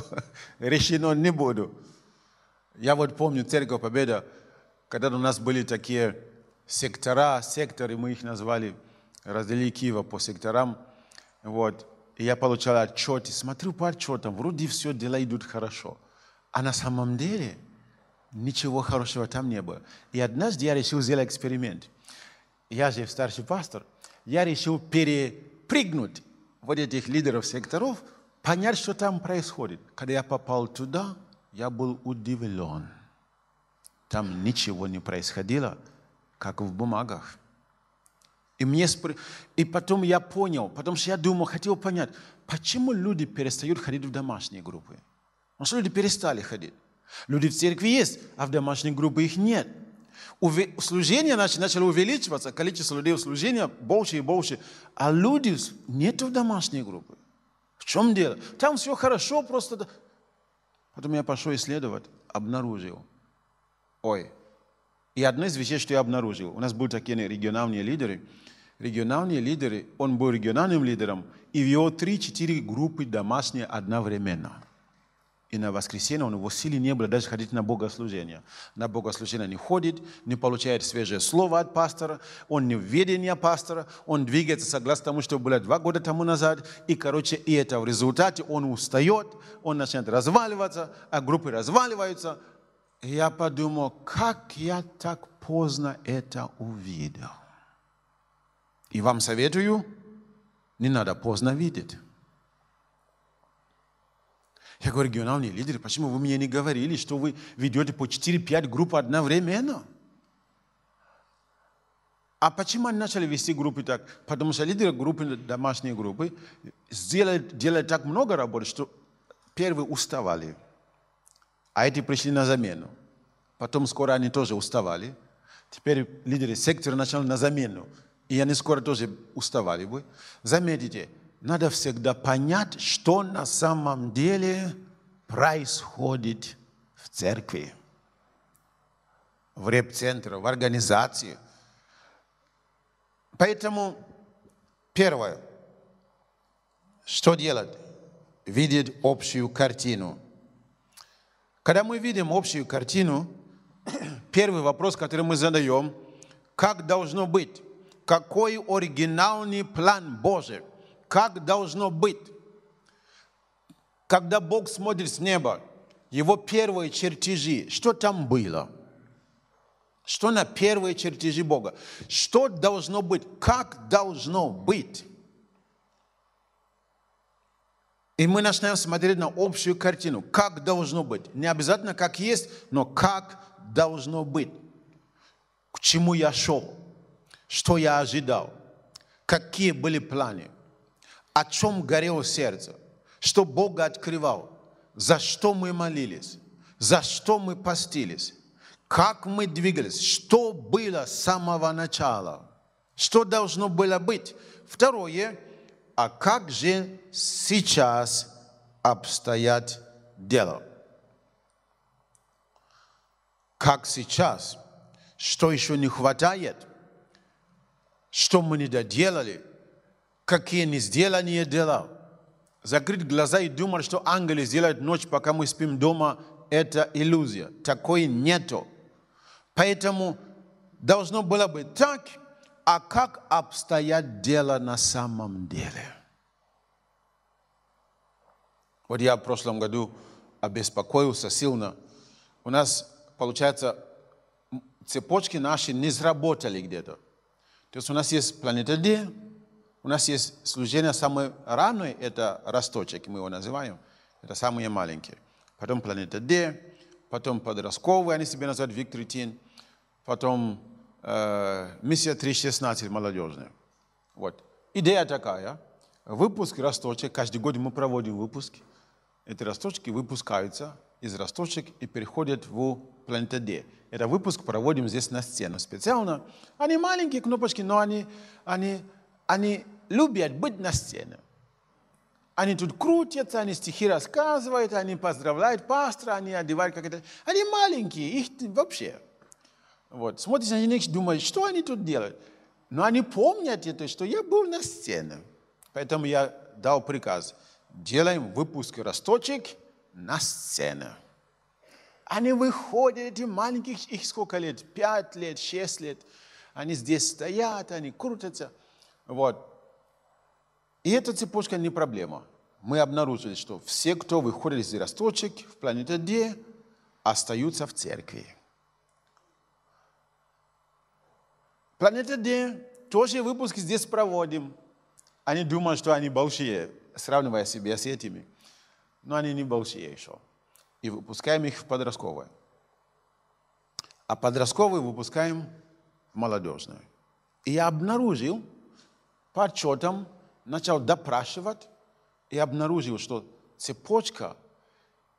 Решено, не буду. Я вот помню церковь Победа, когда у нас были такие сектора, секторы, мы их назвали, разделили Киева по секторам. Вот. И я получал и смотрю по отчетам, вроде все, дела идут хорошо. А на самом деле ничего хорошего там не было. И однажды я решил сделать эксперимент. Я же старший пастор. Я решил перепрыгнуть вот этих лидеров секторов, понять, что там происходит. Когда я попал туда – я был удивлен. Там ничего не происходило, как в бумагах. И, мне спр... и потом я понял, потому что я думал, хотел понять, почему люди перестают ходить в домашние группы. Потому что люди перестали ходить. Люди в церкви есть, а в домашних группах их нет. Уве... Служение начало увеличиваться, количество людей в служении больше и больше, а люди нет в домашней группы. В чем дело? Там все хорошо, просто Потом я пошел исследовать, обнаружил. Ой. И одно из вещей, что я обнаружил, у нас были такие региональные лидеры. Региональные лидеры, он был региональным лидером, и в его 3-4 группы домашние одновременно. И на воскресенье у него силы не было даже ходить на богослужение. На богослужение не ходит, не получает свежее слово от пастора, он не в ведении пастора, он двигается согласно тому, что было два года тому назад. И, короче, и это в результате он устает, он начинает разваливаться, а группы разваливаются. я подумал, как я так поздно это увидел. И вам советую, не надо поздно видеть. Я говорю, региональные лидеры, почему вы мне не говорили, что вы ведете по 4-5 групп одновременно? А почему они начали вести группы так? Потому что лидеры группы, домашние группы, сделали, делали так много работы, что первые уставали, а эти пришли на замену. Потом скоро они тоже уставали. Теперь лидеры сектора начали на замену, и они скоро тоже уставали бы. Заметите, надо всегда понять, что на самом деле происходит в церкви, в реп-центре, в организации. Поэтому первое, что делать? Видеть общую картину. Когда мы видим общую картину, *clears throat* первый вопрос, который мы задаем, как должно быть? Какой оригинальный план Божий? как должно быть. Когда Бог смотрит с неба, его первые чертежи, что там было? Что на первые чертежи Бога? Что должно быть? Как должно быть? И мы начинаем смотреть на общую картину. Как должно быть? Не обязательно как есть, но как должно быть? К чему я шел? Что я ожидал? Какие были планы? о чем горело сердце, что Бога открывал, за что мы молились, за что мы постились, как мы двигались, что было с самого начала, что должно было быть. Второе, а как же сейчас обстоят дела? Как сейчас? Что еще не хватает? Что мы не доделали? какие несделанные дела. Закрыть глаза и думать, что ангелы сделают ночь, пока мы спим дома, это иллюзия. Такой нету. Поэтому должно было бы так, а как обстоят дела на самом деле? Вот я в прошлом году обеспокоился сильно. У нас, получается, цепочки наши не сработали где-то. То есть у нас есть планета D, у нас есть служение самой рано, это росточек, мы его называем, это самые маленькие. Потом планета Д, потом подростковые, они себе называют Виктор Тин, потом э, миссия 316 молодежная. Вот. Идея такая. Выпуск росточек, каждый год мы проводим выпуски. Эти росточки выпускаются из росточек и переходят в планета Д. Это выпуск проводим здесь на сцену специально. Они маленькие кнопочки, но они, они они любят быть на сцене. Они тут крутятся, они стихи рассказывают, они поздравляют пастора, они одевают как это. Они маленькие, их вообще. Вот. смотрите, на них, думаешь, что они тут делают. Но они помнят это, что я был на сцене. Поэтому я дал приказ, делаем выпуск росточек на сцене. Они выходят, эти маленькие, их сколько лет, пять лет, шесть лет. Они здесь стоят, они крутятся. Вот. И эта цепочка не проблема. Мы обнаружили, что все, кто выходит из росточек в планете Д, остаются в церкви. Планета D тоже выпуски здесь проводим. Они думают, что они большие, сравнивая себя с этими. Но они не большие еще. И выпускаем их в подростковые. А подростковые выпускаем в молодежную. И я обнаружил, по начал допрашивать и обнаружил, что цепочка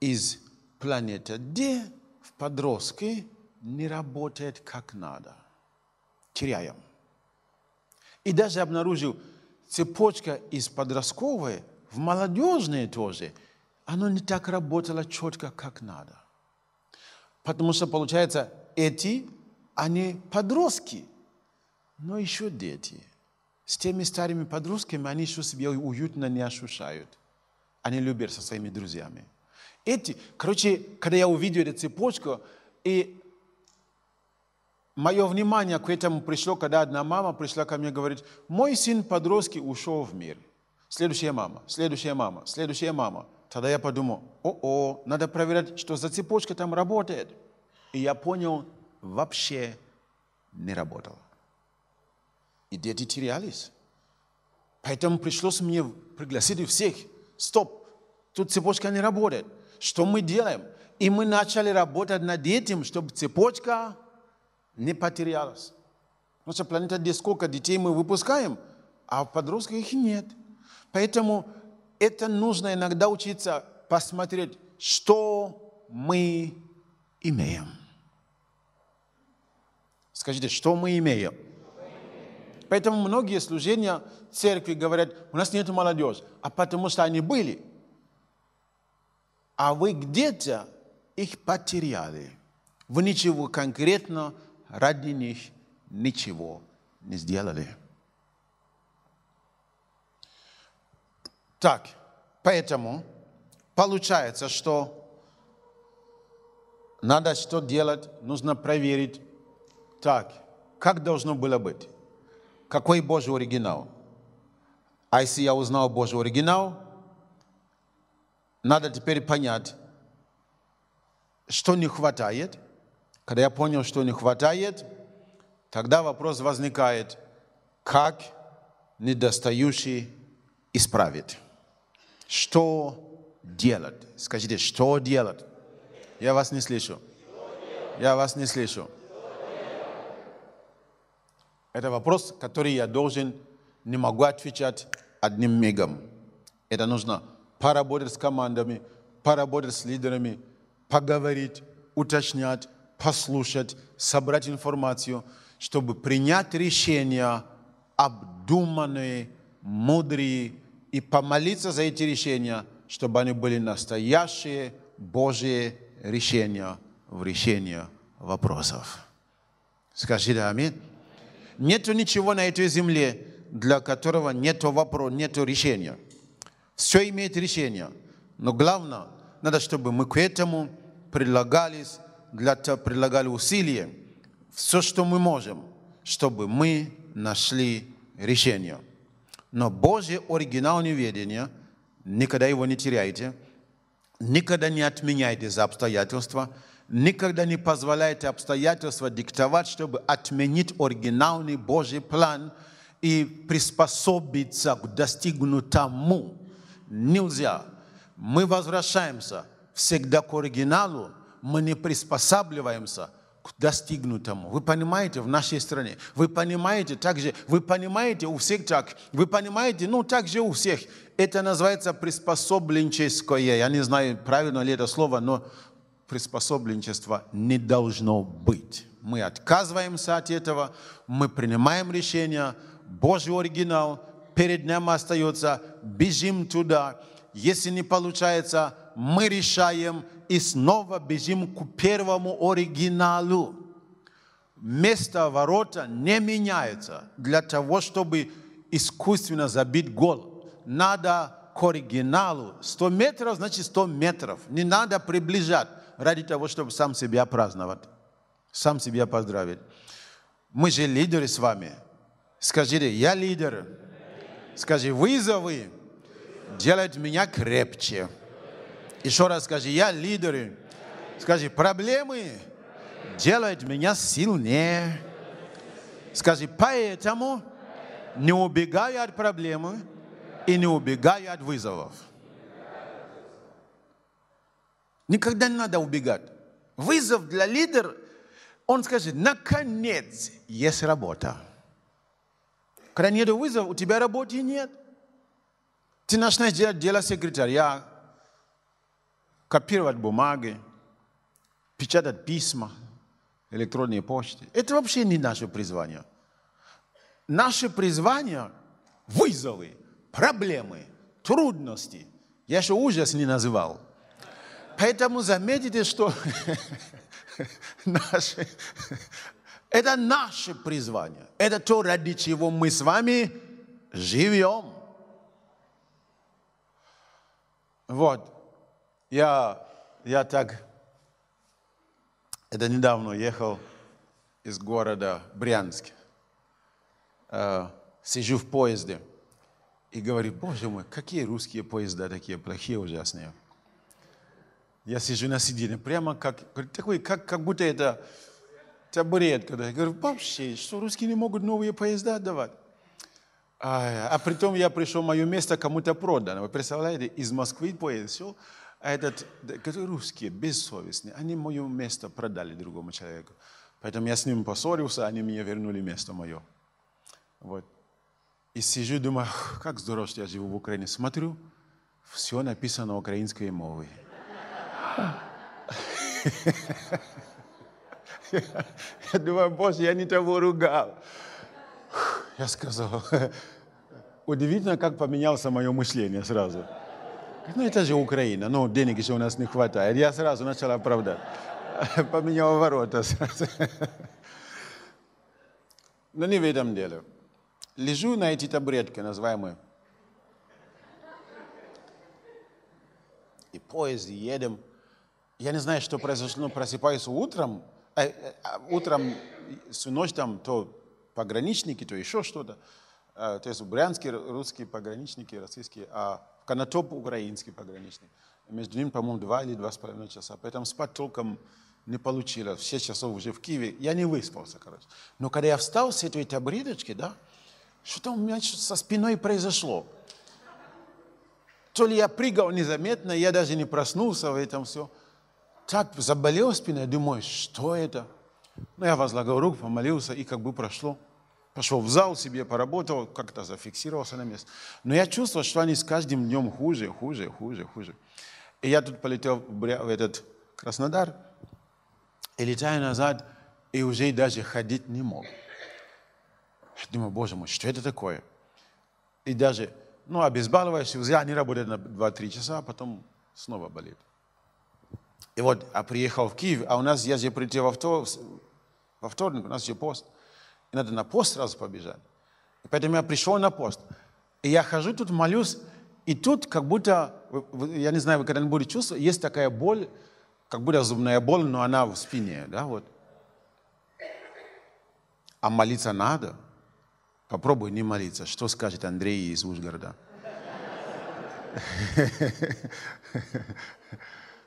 из планеты D в подростке не работает как надо. Теряем. И даже обнаружил, цепочка из подростковой в молодежные тоже, оно не так работало четко, как надо. Потому что, получается, эти, они подростки, но еще дети – с теми старыми подростками они еще себя уютно не ощущают. Они любят со своими друзьями. Эти, короче, когда я увидел эту цепочку, и мое внимание к этому пришло, когда одна мама пришла ко мне и говорит, мой сын подростки ушел в мир. Следующая мама, следующая мама, следующая мама. Тогда я подумал, о-о, надо проверять, что за цепочка там работает. И я понял, вообще не работала и дети терялись. Поэтому пришлось мне пригласить всех. Стоп, тут цепочка не работает. Что мы делаем? И мы начали работать над этим, чтобы цепочка не потерялась. Наша планета, где сколько детей мы выпускаем, а в подростках их нет. Поэтому это нужно иногда учиться посмотреть, что мы имеем. Скажите, что мы имеем? Поэтому многие служения церкви говорят, у нас нет молодежи, а потому что они были. А вы где-то их потеряли. Вы ничего конкретно ради них ничего не сделали. Так, поэтому получается, что надо что делать, нужно проверить. Так, как должно было быть? Какой Божий оригинал? А если я узнал Божий оригинал, надо теперь понять, что не хватает. Когда я понял, что не хватает, тогда вопрос возникает, как недостающий исправить? Что делать? Скажите, что делать? Я вас не слышу. Я вас не слышу. Это вопрос, который я должен, не могу отвечать одним мигом. Это нужно поработать с командами, поработать с лидерами, поговорить, уточнять, послушать, собрать информацию, чтобы принять решения обдуманные, мудрые, и помолиться за эти решения, чтобы они были настоящие Божьи решения в решении вопросов. Скажи да, аминь. Нет ничего на этой земле, для которого нет вопроса, нет решения. Все имеет решение. Но главное, надо, чтобы мы к этому прилагались, для того прилагали усилия, все, что мы можем, чтобы мы нашли решение. Но Божье оригинальное видение, никогда его не теряйте, никогда не отменяйте за обстоятельства – Никогда не позволяйте обстоятельства диктовать, чтобы отменить оригинальный Божий план и приспособиться к достигнутому. Нельзя. Мы возвращаемся всегда к оригиналу, мы не приспосабливаемся к достигнутому. Вы понимаете, в нашей стране. Вы понимаете также, вы понимаете у всех так. Вы понимаете, ну так же у всех. Это называется приспособленческое. Я не знаю, правильно ли это слово, но приспособленчества не должно быть. Мы отказываемся от этого, мы принимаем решение, Божий оригинал перед нами остается, бежим туда. Если не получается, мы решаем и снова бежим к первому оригиналу. Место ворота не меняется для того, чтобы искусственно забить гол. Надо к оригиналу. 100 метров значит 100 метров. Не надо приближать ради того, чтобы сам себя праздновать, сам себя поздравить. Мы же лидеры с вами. Скажите, я лидер. Скажи, вызовы делают меня крепче. Еще раз скажи, я лидер. Скажи, проблемы делают меня сильнее. Скажи, поэтому не убегаю от проблемы и не убегаю от вызовов. Никогда не надо убегать. Вызов для лидера, он скажет, наконец, есть работа. Когда нет вызова, у тебя работы нет. Ты начинаешь делать дело секретаря, копировать бумаги, печатать письма, электронные почты. Это вообще не наше призвание. Наше призвание – вызовы, проблемы, трудности. Я еще ужас не называл – Поэтому заметите, что *laughs* наши, это наше призвание. Это то, ради чего мы с вами живем. Вот. Я, я так... Это недавно ехал из города Брянск. Э, сижу в поезде и говорю, боже мой, какие русские поезда такие плохие, ужасные. Я сижу на сиденье, прямо как, такой, как, как будто это табуретка. Я говорю, вообще, что русские не могут новые поезда давать? А, а том я пришел, мое место кому-то продано. Вы представляете, из Москвы поезд шел, а этот, которые русские, бессовестные, они мое место продали другому человеку. Поэтому я с ним поссорился, они мне вернули место мое. Вот. И сижу, думаю, как здорово, что я живу в Украине. Смотрю, все написано украинской мовой. *laughs* Я думаю, босс, я не того ругал. Я сказал, *laughs* удивительно, как поменялся мое мышление сразу. Ну, это же Украина, но ну, денег еще у нас не хватает. Я сразу начал оправдать. *laughs* Поменял ворота сразу. Но не в этом дело. Лежу на эти табуретки называемой. И поезд едем – я не знаю, что произошло, но ну, просыпаюсь утром, а, э, э, утром, всю ночь там то пограничники, то еще что-то. Э, то есть брянские русские пограничники, российские, а канатоп Конотоп украинский пограничник. Между ним, по-моему, два или два с половиной часа. Поэтому спать толком не получилось. Все 6 часов уже в Киеве. Я не выспался, короче. Но когда я встал с этой табуреточки, да, что-то у меня что со спиной произошло. То ли я прыгал незаметно, я даже не проснулся в этом все так заболела спина, я думаю, что это? Ну, я возлагал руку, помолился, и как бы прошло. Пошел в зал себе, поработал, как-то зафиксировался на место. Но я чувствовал, что они с каждым днем хуже, хуже, хуже, хуже. И я тут полетел в этот Краснодар, и летаю назад, и уже даже ходить не мог. Я думаю, боже мой, что это такое? И даже, ну, обезболивающие, не работает на 2-3 часа, а потом снова болит. И вот я а приехал в Киев, а у нас, я же прилетел во вторник, во вторник у нас же пост. И надо на пост сразу побежать. И поэтому я пришел на пост. И я хожу тут, молюсь, и тут как будто, я не знаю, вы когда-нибудь чувствовали, есть такая боль, как будто зубная боль, но она в спине, да, вот. А молиться надо. Попробуй не молиться. Что скажет Андрей из Ужгорода? *laughs*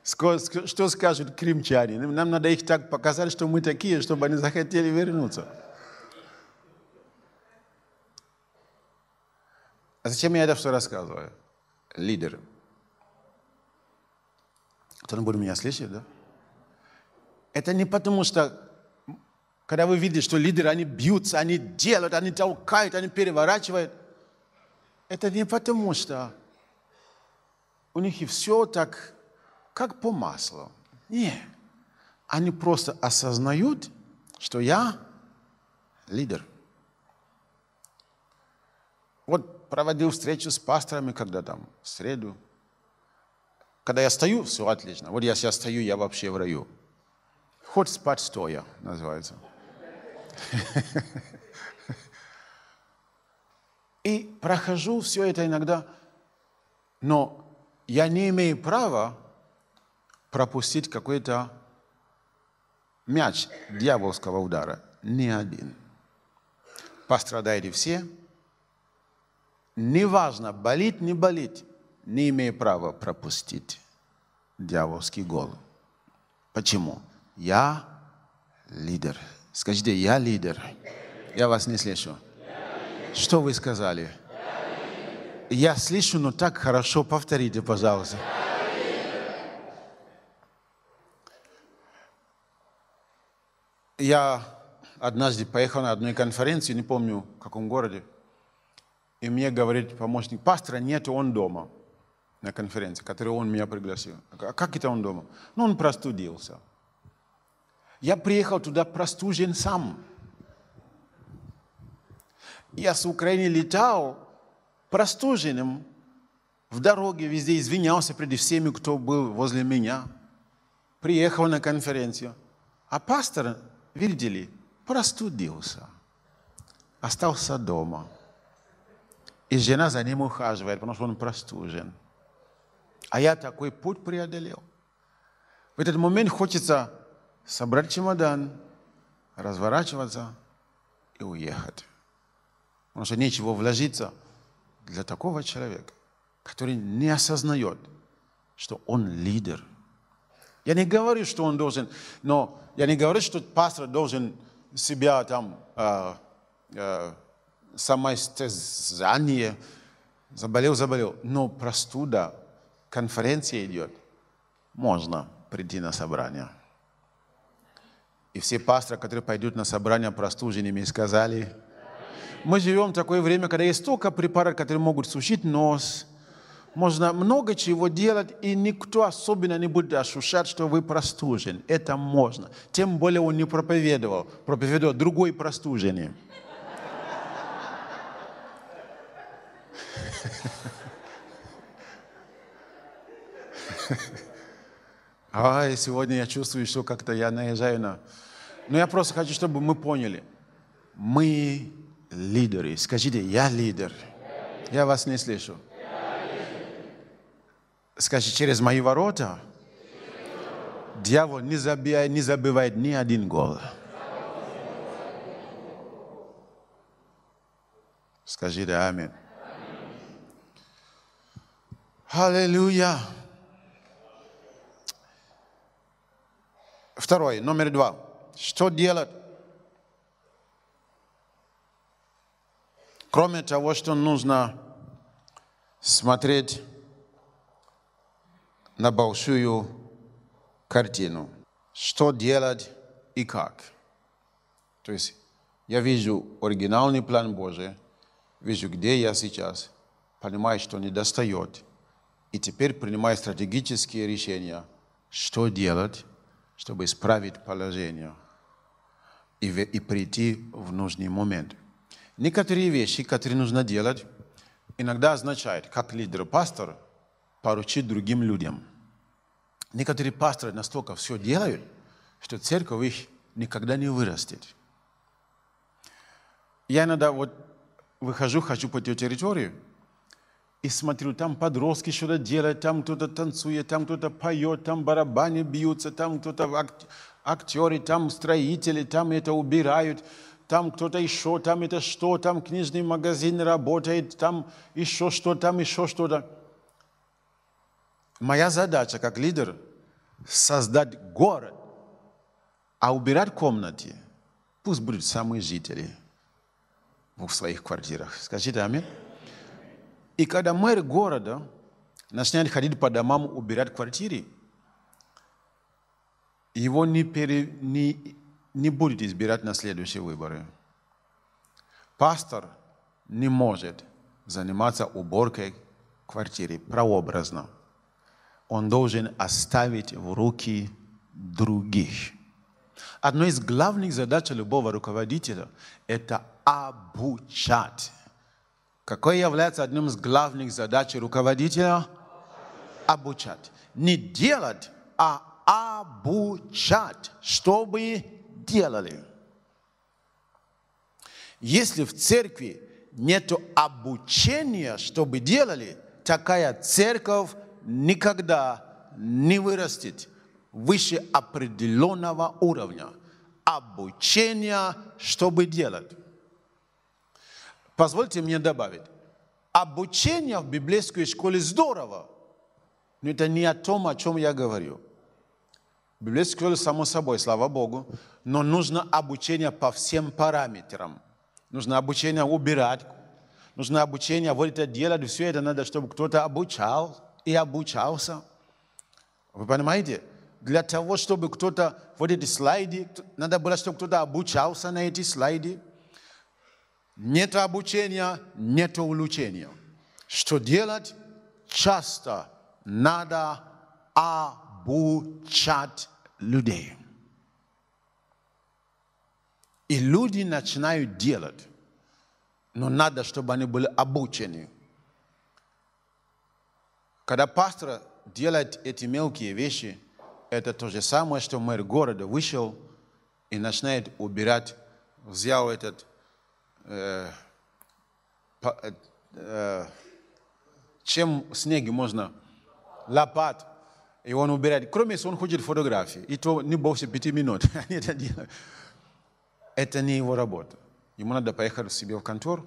Что скажут кримчане? Нам надо их так показать, что мы такие, чтобы они захотели вернуться. А зачем я это все рассказываю? Лидер. Кто-то будет меня слышать, да? Это не потому, что когда вы видите, что лидеры, они бьются, они делают, они толкают, они переворачивают. Это не потому, что у них и все так как по маслу. Не, они просто осознают, что я лидер. Вот проводил встречу с пасторами, когда там, в среду. Когда я стою, все отлично. Вот я сейчас стою, я вообще в раю. Хоть спать стоя, называется. И прохожу все это иногда, но я не имею права пропустить какой-то мяч дьявольского удара. Ни один. Пострадали все. Неважно, болит, не болит, не имея права пропустить дьявольский гол. Почему? Я лидер. Скажите, я лидер. Я вас не слышу. Что вы сказали? Я слышу, но так хорошо повторите, пожалуйста. Я однажды поехал на одной конференции, не помню, в каком городе, и мне говорит помощник пастора, нет, он дома на конференции, которую он меня пригласил. А как это он дома? Ну, он простудился. Я приехал туда простужен сам. Я с Украины летал простуженным, в дороге везде извинялся перед всеми, кто был возле меня. Приехал на конференцию. А пастор видели, простудился, остался дома. И жена за ним ухаживает, потому что он простужен. А я такой путь преодолел. В этот момент хочется собрать чемодан, разворачиваться и уехать. Потому что нечего вложиться для такого человека, который не осознает, что он лидер – я не говорю, что он должен, но я не говорю, что пастор должен себя там э, э, самоистязание, заболел, заболел. Но простуда, конференция идет, можно прийти на собрание. И все пасторы, которые пойдут на собрание простуженными, сказали, мы живем в такое время, когда есть столько препаратов, которые могут сушить нос, можно много чего делать, и никто особенно не будет ощущать, что вы простужен. Это можно. Тем более он не проповедовал. Проповедовал другой простуженный. *laughs* Ай, сегодня я чувствую, что как-то я наезжаю на... Но я просто хочу, чтобы мы поняли. Мы лидеры. Скажите, я лидер. Я вас не слышу. Скажи, через мои ворота дьявол не забивает, не забивает ни один гол. Скажи да Амин. Аллилуйя. Второй, номер два. Что делать? Кроме того, что нужно смотреть на большую картину. Что делать и как. То есть я вижу оригинальный план Божий, вижу, где я сейчас, понимаю, что не достает, и теперь принимаю стратегические решения, что делать, чтобы исправить положение и, и прийти в нужный момент. Некоторые вещи, которые нужно делать, иногда означает, как лидер-пастор – поручить другим людям. Некоторые пасторы настолько все делают, что церковь их никогда не вырастет. Я иногда вот выхожу, хочу по этой территории и смотрю, там подростки что-то делают, там кто-то танцует, там кто-то поет, там барабаны бьются, там кто-то актеры, там строители, там это убирают, там кто-то еще, там это что, там книжный магазин работает, там еще что, там еще что-то. Моя задача как лидер – создать город, а убирать комнаты пусть будут самые жители в своих квартирах. Скажите аминь. И когда мэр города начинает ходить по домам, убирать квартиры, его не, пере, не, не будет избирать на следующие выборы. Пастор не может заниматься уборкой квартиры прообразно он должен оставить в руки других. Одной из главных задач любого руководителя – это обучать. Какое является одним из главных задач руководителя? Обучать. Не делать, а обучать, чтобы делали. Если в церкви нет обучения, чтобы делали, такая церковь никогда не вырастет выше определенного уровня обучения, чтобы делать. Позвольте мне добавить. Обучение в библейской школе здорово, но это не о том, о чем я говорю. Библейская школа, само собой, слава Богу, но нужно обучение по всем параметрам. Нужно обучение убирать, нужно обучение вот это делать, все это надо, чтобы кто-то обучал и обучался. Вы понимаете? Для того, чтобы кто-то, вот эти слайды, надо было, чтобы кто-то обучался на эти слайды. Нет обучения, нет улучшения. Что делать? Часто надо обучать людей. И люди начинают делать. Но надо, чтобы они были обучены. Когда пастор делает эти мелкие вещи, это то же самое, что мэр города вышел и начинает убирать, взял этот э, э, э, чем снеги можно лопат, и он убирает. Кроме если он хочет фотографии, и то не больше пяти минут. *laughs* это, это не его работа. Ему надо поехать себе в контор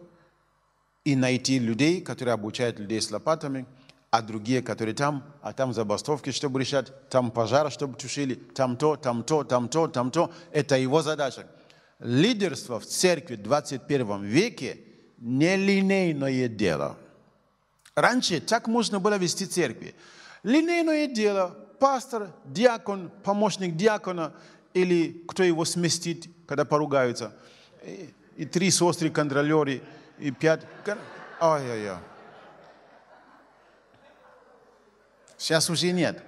и найти людей, которые обучают людей с лопатами – а другие, которые там, а там забастовки, чтобы решать, там пожар, чтобы тушили, там то, там то, там то, там то. Это его задача. Лидерство в церкви в 21 веке – нелинейное дело. Раньше так можно было вести церкви. Линейное дело – пастор, диакон, помощник диакона или кто его сместит, когда поругаются. И, и три сестры контролеры, и пять… Ай-яй-яй. Сейчас уже нет.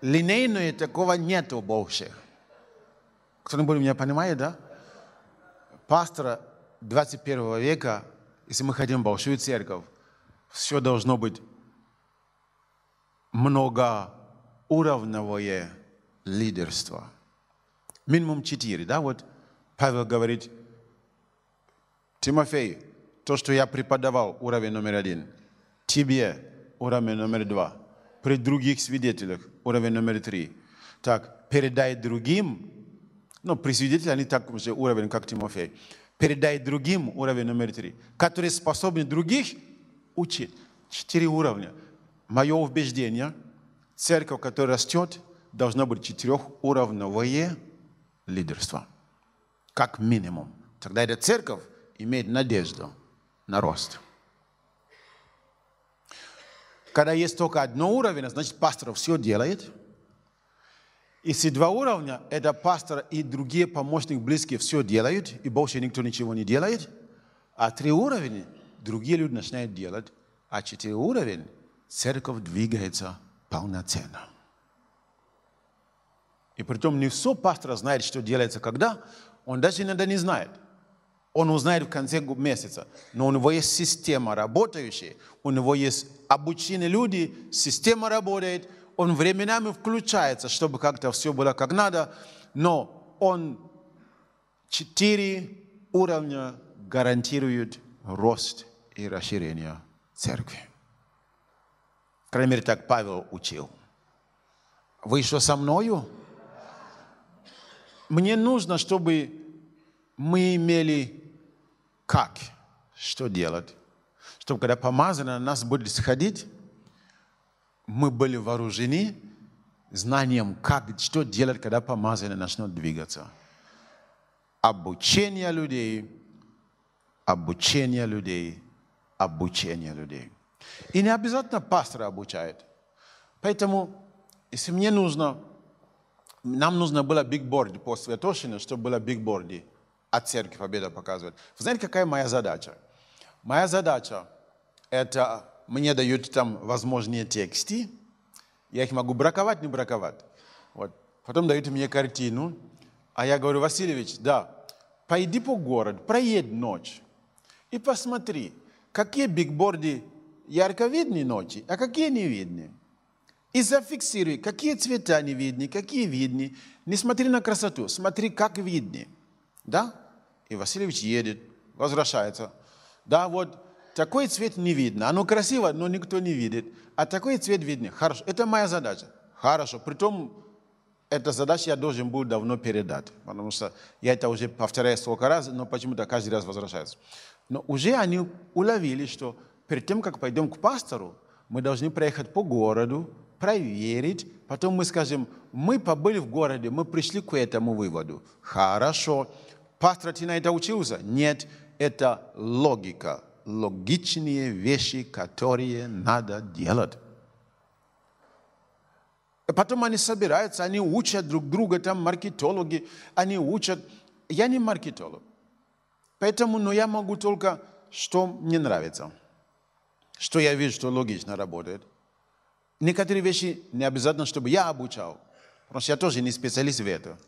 Линейное такого нету больше. Кто-нибудь меня понимает, да? Пастора 21 века, если мы хотим большую церковь, все должно быть многоуровневое лидерство. Минимум четыре, да? Вот Павел говорит, Тимофей, то, что я преподавал, уровень номер один, тебе уровень номер два – при других свидетелях. Уровень номер три. Так, передай другим, ну, при свидетелях они так же уровень, как Тимофей. Передай другим уровень номер три, которые способны других учить. Четыре уровня. Мое убеждение, церковь, которая растет, должна быть четырехуровневое лидерство. Как минимум. Тогда эта церковь имеет надежду на рост. Когда есть только одно уровень, а значит, пастор все делает. Если два уровня, это пастор и другие помощники близкие все делают, и больше никто ничего не делает. А три уровня другие люди начинают делать. А четыре уровень церковь двигается полноценно. И притом не все пастор знает, что делается когда. Он даже иногда не знает. Он узнает в конце месяца. Но у него есть система работающая, у него есть обученные люди, система работает, он временами включается, чтобы как-то все было как надо, но он четыре уровня гарантирует рост и расширение церкви. Крайней мере, так Павел учил. Вы еще со мною? Мне нужно, чтобы мы имели как? Что делать? Чтобы когда помазанное на нас будет сходить, мы были вооружены знанием, как, что делать, когда помазанное начнет двигаться. Обучение людей, обучение людей, обучение людей. И не обязательно пастор обучает. Поэтому, если мне нужно, нам нужно было бигборд по святошине, чтобы было бигборде. А церкви победа показывает. Вы знаете, какая моя задача? Моя задача – это мне дают там возможные тексты, я их могу браковать, не браковать. Вот. Потом дают мне картину, а я говорю, Васильевич, да, пойди по городу, проедь ночь и посмотри, какие бигборды ярко видны ночи, а какие не видны. И зафиксируй, какие цвета не видны, какие видны. Не смотри на красоту, смотри, как видны. Да? И Васильевич едет, возвращается. Да, вот такой цвет не видно. Оно красиво, но никто не видит. А такой цвет видно. Хорошо, это моя задача. Хорошо, притом эта задача я должен был давно передать, потому что я это уже повторяю столько раз, но почему-то каждый раз возвращается. Но уже они уловили, что перед тем, как пойдем к пастору, мы должны проехать по городу, проверить, потом мы скажем, мы побыли в городе, мы пришли к этому выводу. Хорошо. Хорошо Пастратина – это учился. Нет, это логика. Логичные вещи, которые надо делать. Потом они собираются, они учат друг друга, там маркетологи, они учат. Я не маркетолог. Поэтому, но я могу только, что мне нравится. Что я вижу, что логично работает. Некоторые вещи не обязательно, чтобы я обучал. Потому что я тоже не специалист в этом.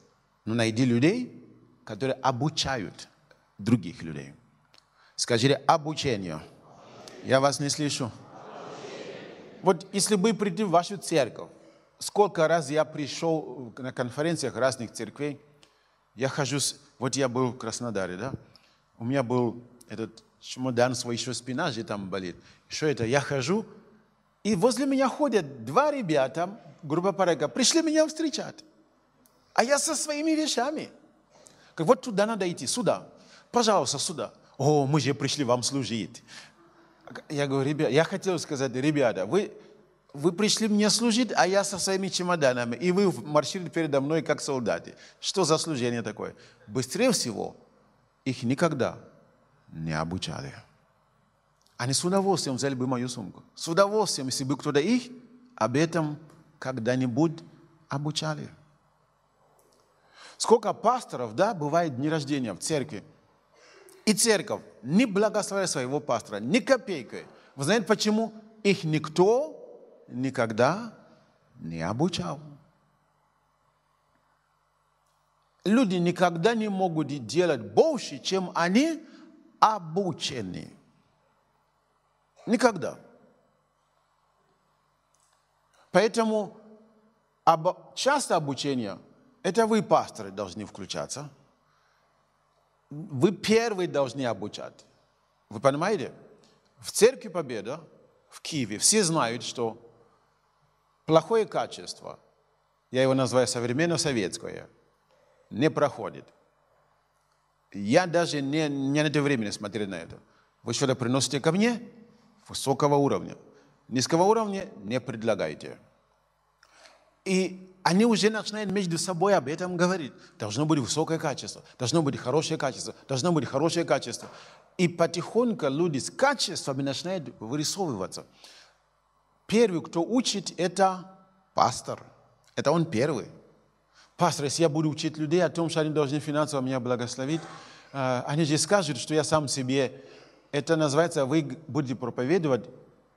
Но найди людей, которые обучают других людей. Скажите обучение, Я вас не слышу. Вот если бы прийти в вашу церковь, сколько раз я пришел на конференциях разных церквей, я хожу, с... вот я был в Краснодаре, да, у меня был этот чемодан свой, еще спина же там болит. Что это? Я хожу, и возле меня ходят два ребята, группа говоря, пришли меня встречать. А я со своими вещами – как вот туда надо идти, сюда. Пожалуйста, сюда. О, мы же пришли вам служить. Я говорю, ребята, я хотел сказать, ребята, вы, вы пришли мне служить, а я со своими чемоданами, и вы маршируете передо мной, как солдаты. Что за служение такое? Быстрее всего их никогда не обучали. Они с удовольствием взяли бы мою сумку. С удовольствием, если бы кто-то их об этом когда-нибудь обучали. Сколько пасторов, да, бывает дни рождения в церкви. И церковь не благословляет своего пастора ни копейкой. Вы знаете почему? Их никто никогда не обучал. Люди никогда не могут делать больше, чем они обучены. Никогда. Поэтому часто обучение это вы, пасторы, должны включаться. Вы первые должны обучать. Вы понимаете? В церкви Победа, в Киеве, все знают, что плохое качество, я его называю современно-советское, не проходит. Я даже не, не на это время смотрел на это. Вы что-то приносите ко мне высокого уровня. Низкого уровня не предлагайте. И они уже начинают между собой об этом говорить. Должно быть высокое качество, должно быть хорошее качество, должно быть хорошее качество. И потихоньку люди с качествами начинают вырисовываться. Первый, кто учит, это пастор. Это он первый. Пастор, если я буду учить людей о том, что они должны финансово меня благословить, э, они же скажут, что я сам себе. Это называется, вы будете проповедовать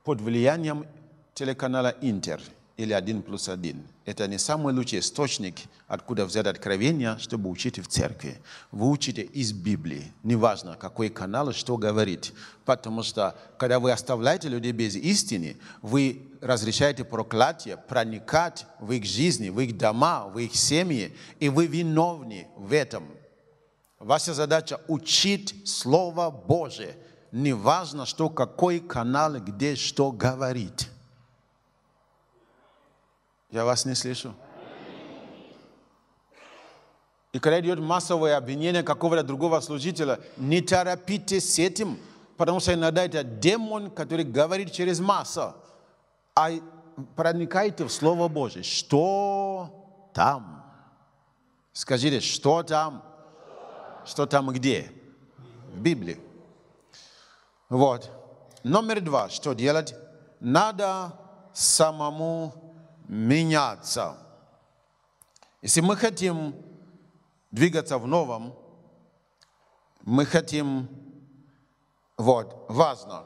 под влиянием телеканала «Интер» или один, плюс один. Это не самый лучший источник, откуда взять откровение, чтобы учить в церкви. Вы учите из Библии, неважно, какой канал что говорит. Потому что, когда вы оставляете людей без истины, вы разрешаете проклятие проникать в их жизни, в их дома, в их семьи, и вы виновны в этом. Ваша задача – учить Слово Божие. Неважно, что, какой канал, где что говорит – я вас не слышу. И когда идет массовое обвинение какого-то другого служителя, не торопитесь с этим, потому что иногда это демон, который говорит через массу. А проникайте в Слово Божие. Что там? Скажите, что там? Что там где? В Библии. Вот. Номер два. Что делать? Надо самому меняться. Если мы хотим двигаться в новом, мы хотим, вот, важно.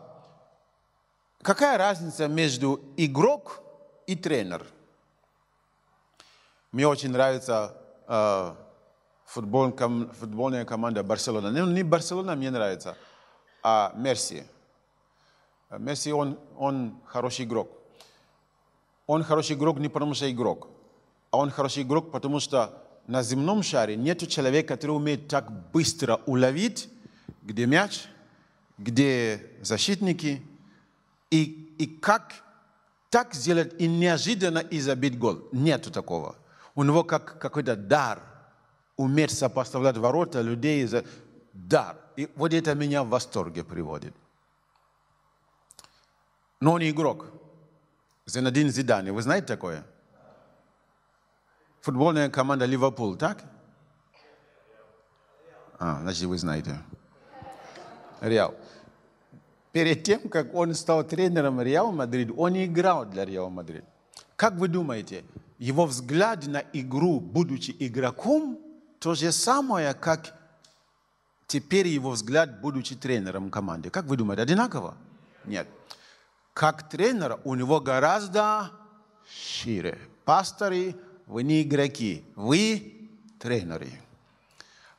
Какая разница между игрок и тренер? Мне очень нравится э, футбол, ком, футбольная команда Барселона. Не, ну, не Барселона мне нравится, а Мерси. Э, Мерси он, он хороший игрок. Он хороший игрок не потому что игрок, а он хороший игрок, потому что на земном шаре нет человека, который умеет так быстро уловить, где мяч, где защитники, и, и как так сделать и неожиданно и забить гол. Нету такого. У него как какой-то дар уметь сопоставлять ворота людей. За... Дар. И вот это меня в восторге приводит. Но он не игрок. Зенадин Зидан. вы знаете такое? Футбольная команда Ливерпуль, так? А, значит, вы знаете. Реал. Перед тем, как он стал тренером Реал Мадрид, он играл для Реал Мадрид. Как вы думаете, его взгляд на игру, будучи игроком, то же самое, как теперь его взгляд, будучи тренером команды. Как вы думаете, одинаково? Нет как тренер у него гораздо шире. Пасторы, вы не игроки, вы тренеры.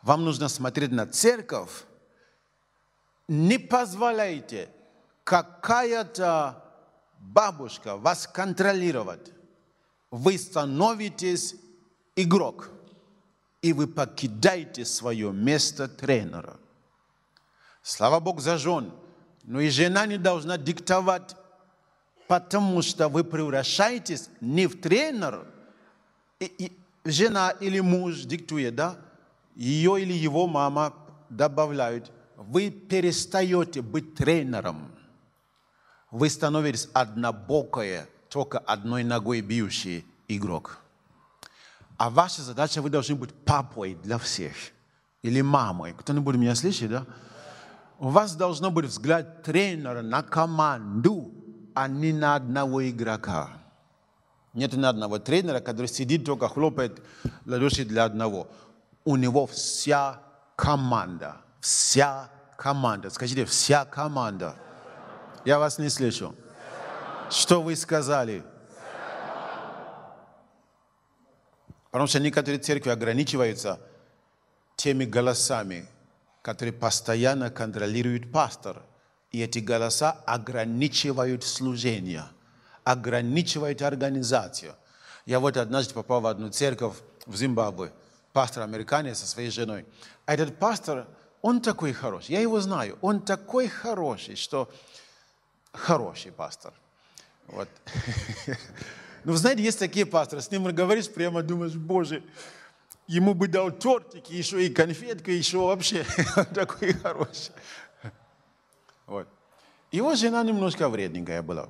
Вам нужно смотреть на церковь. Не позволяйте какая-то бабушка вас контролировать. Вы становитесь игрок, и вы покидаете свое место тренера. Слава Богу за жен, но и жена не должна диктовать потому что вы превращаетесь не в тренер. И, и, жена или муж диктует, да? Ее или его мама добавляют. Вы перестаете быть тренером. Вы становитесь однобокое, только одной ногой бьющий игрок. А ваша задача, вы должны быть папой для всех. Или мамой. Кто-нибудь меня слышит, да? У вас должно быть взгляд тренера на команду, а они на одного игрока. Нет на одного тренера, который сидит только хлопает ладоши для одного. У него вся команда. Вся команда. Скажите, вся команда. Я вас не слышу. Что вы сказали? Потому что некоторые церкви ограничиваются теми голосами, которые постоянно контролирует пастор – и эти голоса ограничивают служение, ограничивают организацию. Я вот однажды попал в одну церковь в Зимбабве, пастор американец со своей женой. А этот пастор, он такой хороший, я его знаю, он такой хороший, что хороший пастор. Вот. *laughs* Ну, знаете, есть такие пасторы, с ним говоришь прямо, думаешь, боже, ему бы дал тортики, еще и конфетку, еще вообще *laughs* такой хороший. Вот. Его жена немножко вредненькая была.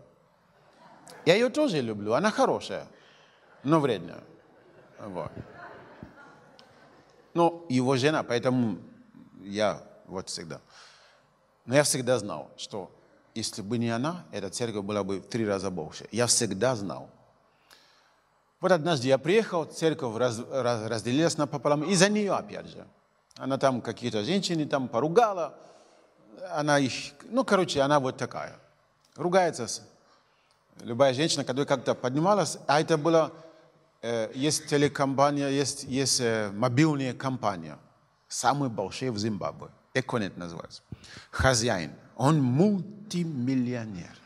Я ее тоже люблю, она хорошая, но вредная. Вот. Но его жена, поэтому я вот всегда. Но я всегда знал, что если бы не она, эта церковь была бы в три раза больше. Я всегда знал. Вот однажды я приехал, церковь раз, раз, разделилась напополам, и за нее опять же. Она там какие-то женщины там поругала, она, ну, короче, она вот такая. Ругается любая женщина, которая как-то поднималась, а это было, э, есть телекомпания, есть, есть э, мобильная компания, самая большая в Зимбабве, Эконет называется. Хозяин, он мультимиллионер.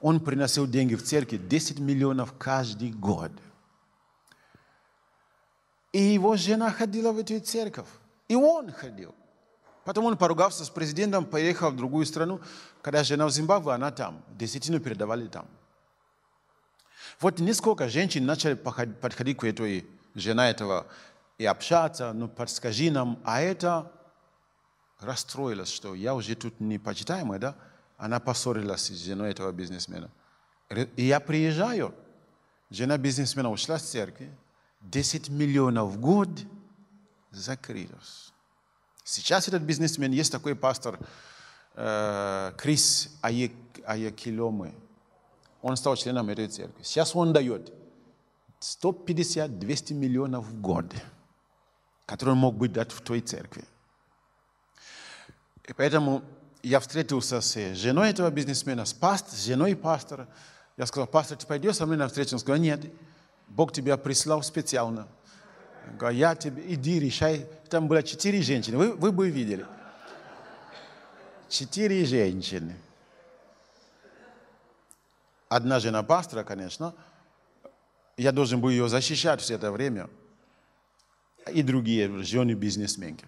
Он приносил деньги в церкви 10 миллионов каждый год. И его жена ходила в эту церковь. И он ходил. Потом он, поругався с президентом, поехал в другую страну. Когда жена в Зимбабве, она там. Десятину передавали там. Вот несколько женщин начали подходить к этой жене этого и общаться, ну подскажи нам, а это расстроилась, что я уже тут не почитаемая, да? Она поссорилась с женой этого бизнесмена. И я приезжаю, жена бизнесмена ушла с церкви, 10 миллионов в год закрылась. Сейчас этот бизнесмен, есть такой пастор э, Крис Аякиломы. Он стал членом этой церкви. Сейчас он дает 150-200 миллионов в год, которые он мог бы дать в той церкви. И поэтому я встретился с женой этого бизнесмена, с, паст, с женой пастора. Я сказал, пастор, ты пойдешь со мной на встречу? Он сказал, нет, Бог тебя прислал специально – Говорю, я тебе, иди, решай. Там было четыре женщины, вы, вы бы видели. Четыре женщины. Одна жена пастора, конечно. Я должен был ее защищать все это время. И другие жены бизнесменки.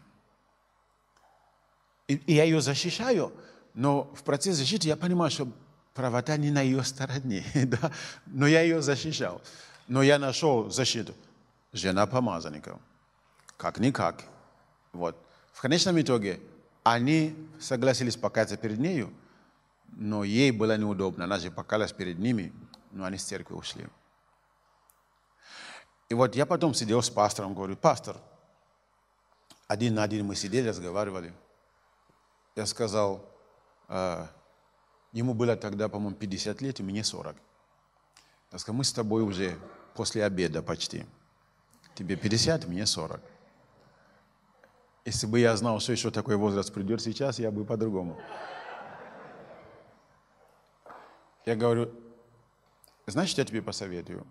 И, и я ее защищаю, но в процессе защиты я понимаю, что правота не на ее стороне. *laughs* Да? Но я ее защищал. Но я нашел защиту жена помазанников. Как-никак. Вот. В конечном итоге они согласились покаяться перед нею, но ей было неудобно. Она же покаялась перед ними, но они с церкви ушли. И вот я потом сидел с пастором, говорю, пастор, один на один мы сидели, разговаривали. Я сказал, э, ему было тогда, по-моему, 50 лет, и мне 40. Я сказал, мы с тобой уже после обеда почти тебе 50, мне 40. Если бы я знал, что еще такой возраст придет сейчас, я бы по-другому. Я говорю, значит, я тебе посоветую.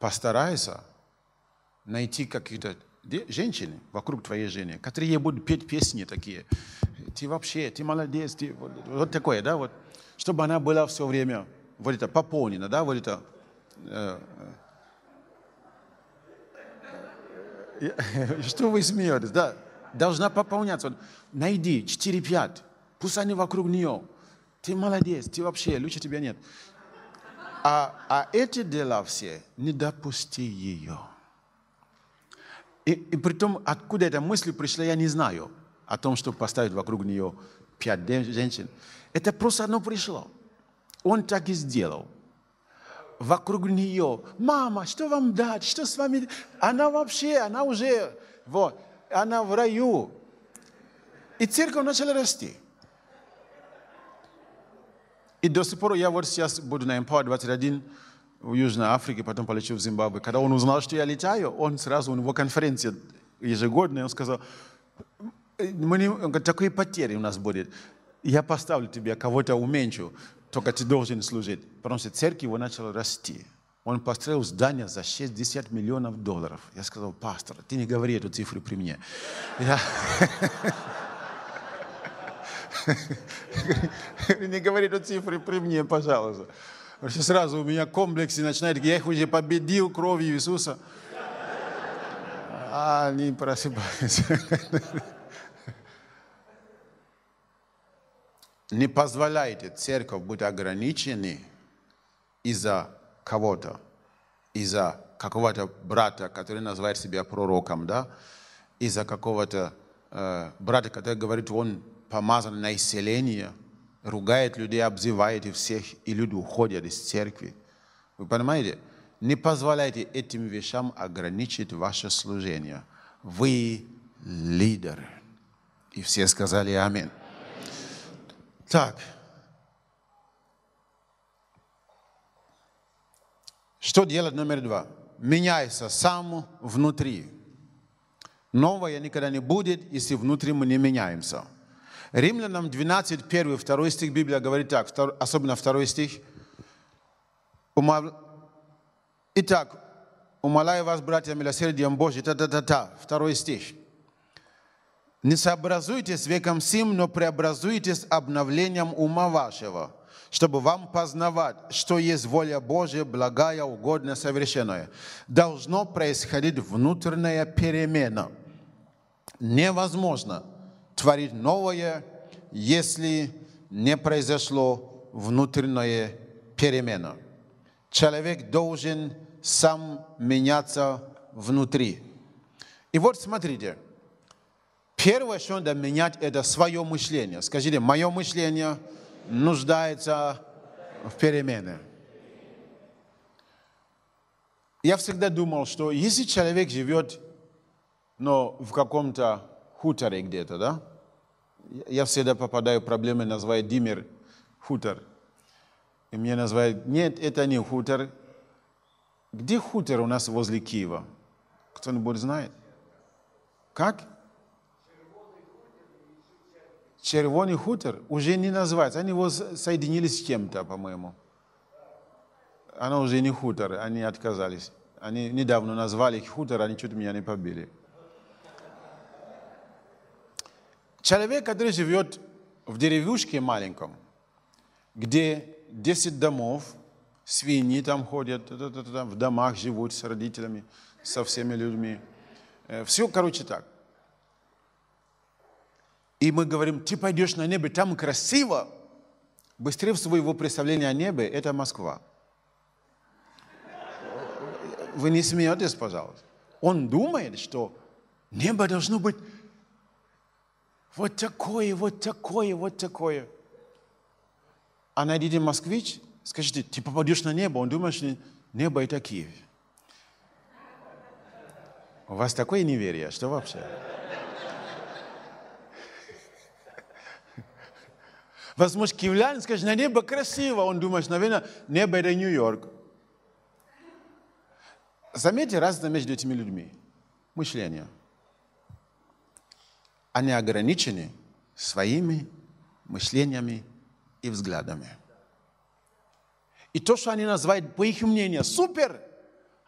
Постарайся найти каких то женщины вокруг твоей жены, которые ей будут петь песни такие. Ты вообще, ты молодец, ты вот, вот такое, да, вот. Чтобы она была все время, вот это, пополнена, да, вот это, э, *laughs* Что вы смеетесь? Да, должна пополняться. Найди 4-5. Пусть они вокруг нее. Ты молодец, ты вообще, лучше тебя нет. А, а эти дела все, не допусти ее. И, и при том, откуда эта мысль пришла, я не знаю. О том, чтобы поставить вокруг нее пять женщин. Это просто оно пришло. Он так и сделал вокруг нее. Мама, что вам дать? Что с вами? Она вообще, она уже, вот, она в раю. И церковь начала расти. И до сих пор я вот сейчас буду на Empower 21 в Южной Африке, потом полечу в Зимбабве. Когда он узнал, что я летаю, он сразу, у него конференция ежегодная, он сказал, мы не, такой потери у нас будет. Я поставлю тебе, кого-то уменьшу. Только ты должен служить. Потому что церковь его начала расти. Он построил здание за 60 миллионов долларов. Я сказал, пастор, ты не говори эту цифру при мне. Я... Не говори эту цифру при мне, пожалуйста. Потому что сразу у меня комплексы начинают, я их уже победил кровью Иисуса. А, не просыпаюсь. Не позволяйте церковь быть ограничены из-за кого-то, из-за какого-то брата, который называет себя пророком, да, из-за какого-то э, брата, который говорит, он помазан на исцеление, ругает людей, обзывает всех, и люди уходят из церкви. Вы понимаете? Не позволяйте этим вещам ограничить ваше служение. Вы лидеры. И все сказали аминь. Так. Что делать номер два? Меняйся сам внутри. Новое никогда не будет, если внутри мы не меняемся. Римлянам 12, 1, 2 стих Библия говорит так, особенно 2 стих. Итак, умоляю вас, братья, милосердием Божьим, та-та-та-та, 2 стих. Не сообразуйтесь веком сим, но преобразуйтесь обновлением ума вашего, чтобы вам познавать, что есть воля Божья, благая, угодная, совершенная. Должно происходить внутренняя перемена. Невозможно творить новое, если не произошло внутренняя перемена. Человек должен сам меняться внутри. И вот смотрите – Первое, что надо менять, это свое мышление. Скажите, мое мышление нуждается в перемене. Я всегда думал, что если человек живет но в каком-то хуторе где-то, да? Я всегда попадаю в проблемы, называют Димир хутор. И мне называют, нет, это не хутор. Где хутор у нас возле Киева? Кто-нибудь знает? Как? Червоний хутор уже не назвать. Они его соединили с чем-то, по-моему. Оно уже не хутор, они отказались. Они недавно назвали их хутор, они чуть меня не побили. Человек, который живет в деревушке маленьком, где 10 домов, свиньи там ходят, в домах живут с родителями, со всеми людьми. Э, Все, короче, так. И мы говорим, ты пойдешь на небо, там красиво. Быстрее всего его представление о небе – это Москва. Вы не смеетесь, пожалуйста. Он думает, что небо должно быть вот такое, вот такое, вот такое. А найдите москвич, скажите, ты попадешь на небо. Он думает, что небо – это Киев. У вас такое неверие, что вообще? Возможно, киевлянин скажет, на небо красиво. Он думает, наверное, небо это Нью-Йорк. Заметьте разницу между этими людьми. Мышление. Они ограничены своими мышлениями и взглядами. И то, что они называют, по их мнению, супер,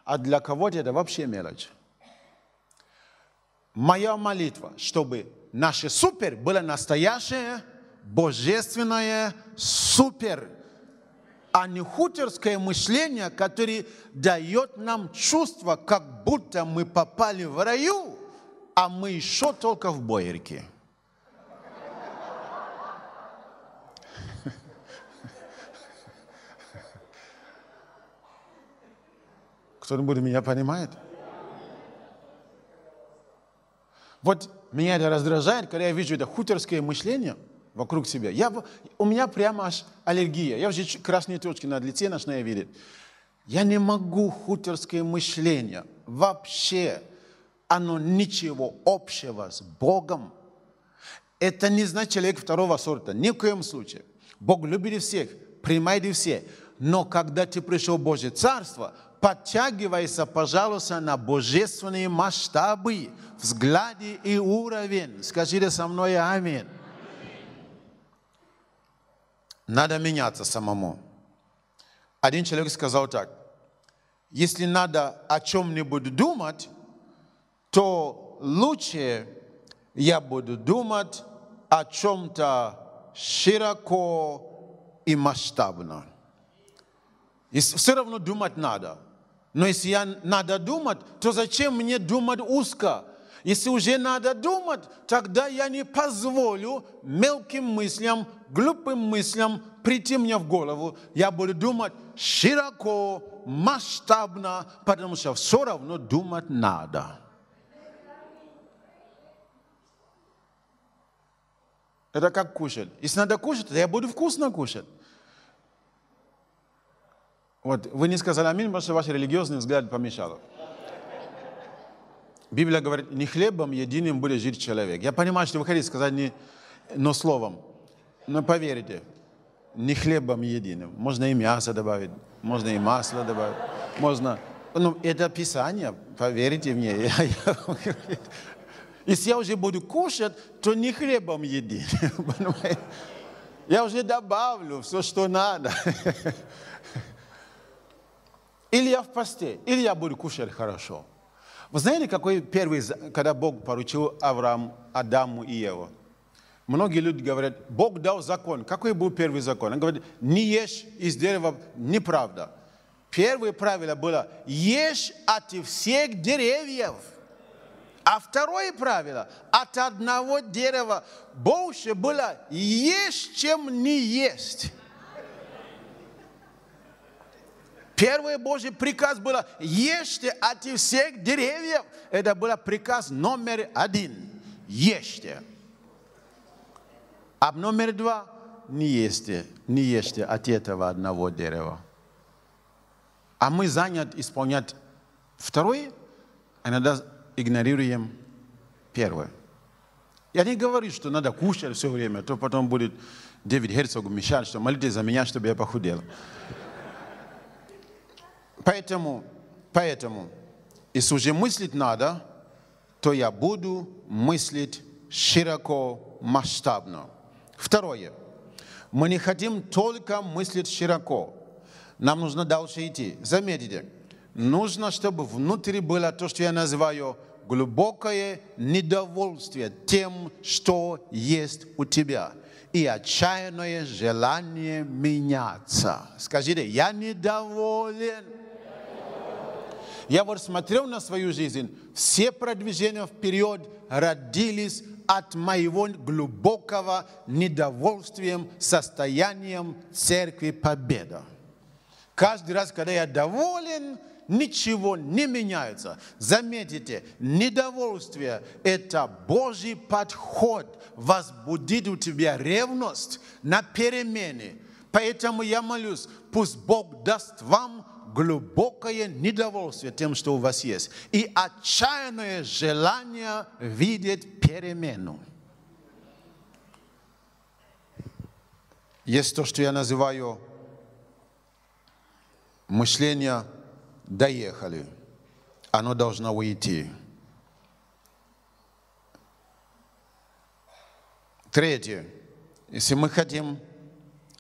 а для кого-то это вообще мелочь. Моя молитва, чтобы наше супер было настоящее – божественное супер, а не хутерское мышление, которое дает нам чувство, как будто мы попали в раю, а мы еще только в бойерке. Кто-нибудь меня понимает? Вот меня это раздражает, когда я вижу это хутерское мышление – вокруг себя. Я, у меня прямо аж аллергия. Я уже красные точки на лице начинаю видеть. Я не могу хутерское мышление. Вообще оно ничего общего с Богом. Это не значит человек второго сорта. Ни в коем случае. Бог любит всех, принимает все. Но когда ты пришел в Божье Царство, подтягивайся, пожалуйста, на божественные масштабы, взгляды и уровень. Скажите со мной аминь. Надо меняться самому. Один человек сказал так, если надо о чем-нибудь думать, то лучше я буду думать о чем-то широко и масштабно. Если все равно думать надо. Но если я надо думать, то зачем мне думать узко? Если уже надо думать, тогда я не позволю мелким мыслям, глупым мыслям прийти мне в голову. Я буду думать широко, масштабно, потому что все равно думать надо. Это как кушать. Если надо кушать, то я буду вкусно кушать. Вот, вы не сказали аминь, потому что ваш религиозный взгляд помешал. Библия говорит, не хлебом единым будет жить человек. Я понимаю, что вы хотите сказать не, но словом. Но поверьте, не хлебом единым. Можно и мясо добавить, можно и масло добавить, можно... Ну, это Писание, поверьте мне. Я, я, *laughs* если я уже буду кушать, то не хлебом единым, *laughs* понимаете? Я уже добавлю все, что надо. *laughs* Или я в посте, или я буду кушать хорошо – вы знаете, какой первый, когда Бог поручил Аврааму, Адаму и Еву? Многие люди говорят, Бог дал закон. Какой был первый закон? Он говорит, не ешь из дерева, неправда. Первое правило было, ешь от всех деревьев. А второе правило, от одного дерева больше было ешь, чем не есть. Первый Божий приказ был «Ешьте от всех деревьев». Это был приказ номер один. Ешьте. А номер два – не ешьте, не ешьте от этого одного дерева. А мы заняты исполнять второе, иногда игнорируем первое. Я не говорю, что надо кушать все время, то потом будет Дэвид Херцог мешать, что молитесь за меня, чтобы я похудел. Поэтому, поэтому, если уже мыслить надо, то я буду мыслить широко, масштабно. Второе. Мы не хотим только мыслить широко. Нам нужно дальше идти. Заметьте, нужно, чтобы внутри было то, что я называю глубокое недовольствие тем, что есть у тебя, и отчаянное желание меняться. Скажите, я недоволен. Я вот смотрел на свою жизнь, все продвижения вперед родились от моего глубокого недовольствием состоянием церкви Победа. Каждый раз, когда я доволен, ничего не меняется. Заметите, недовольствие – это Божий подход, возбудит у тебя ревность на перемене. Поэтому я молюсь, пусть Бог даст вам глубокое недовольство тем, что у вас есть, и отчаянное желание видеть перемену. Есть то, что я называю мышление «доехали». Оно должно уйти. Третье. Если мы хотим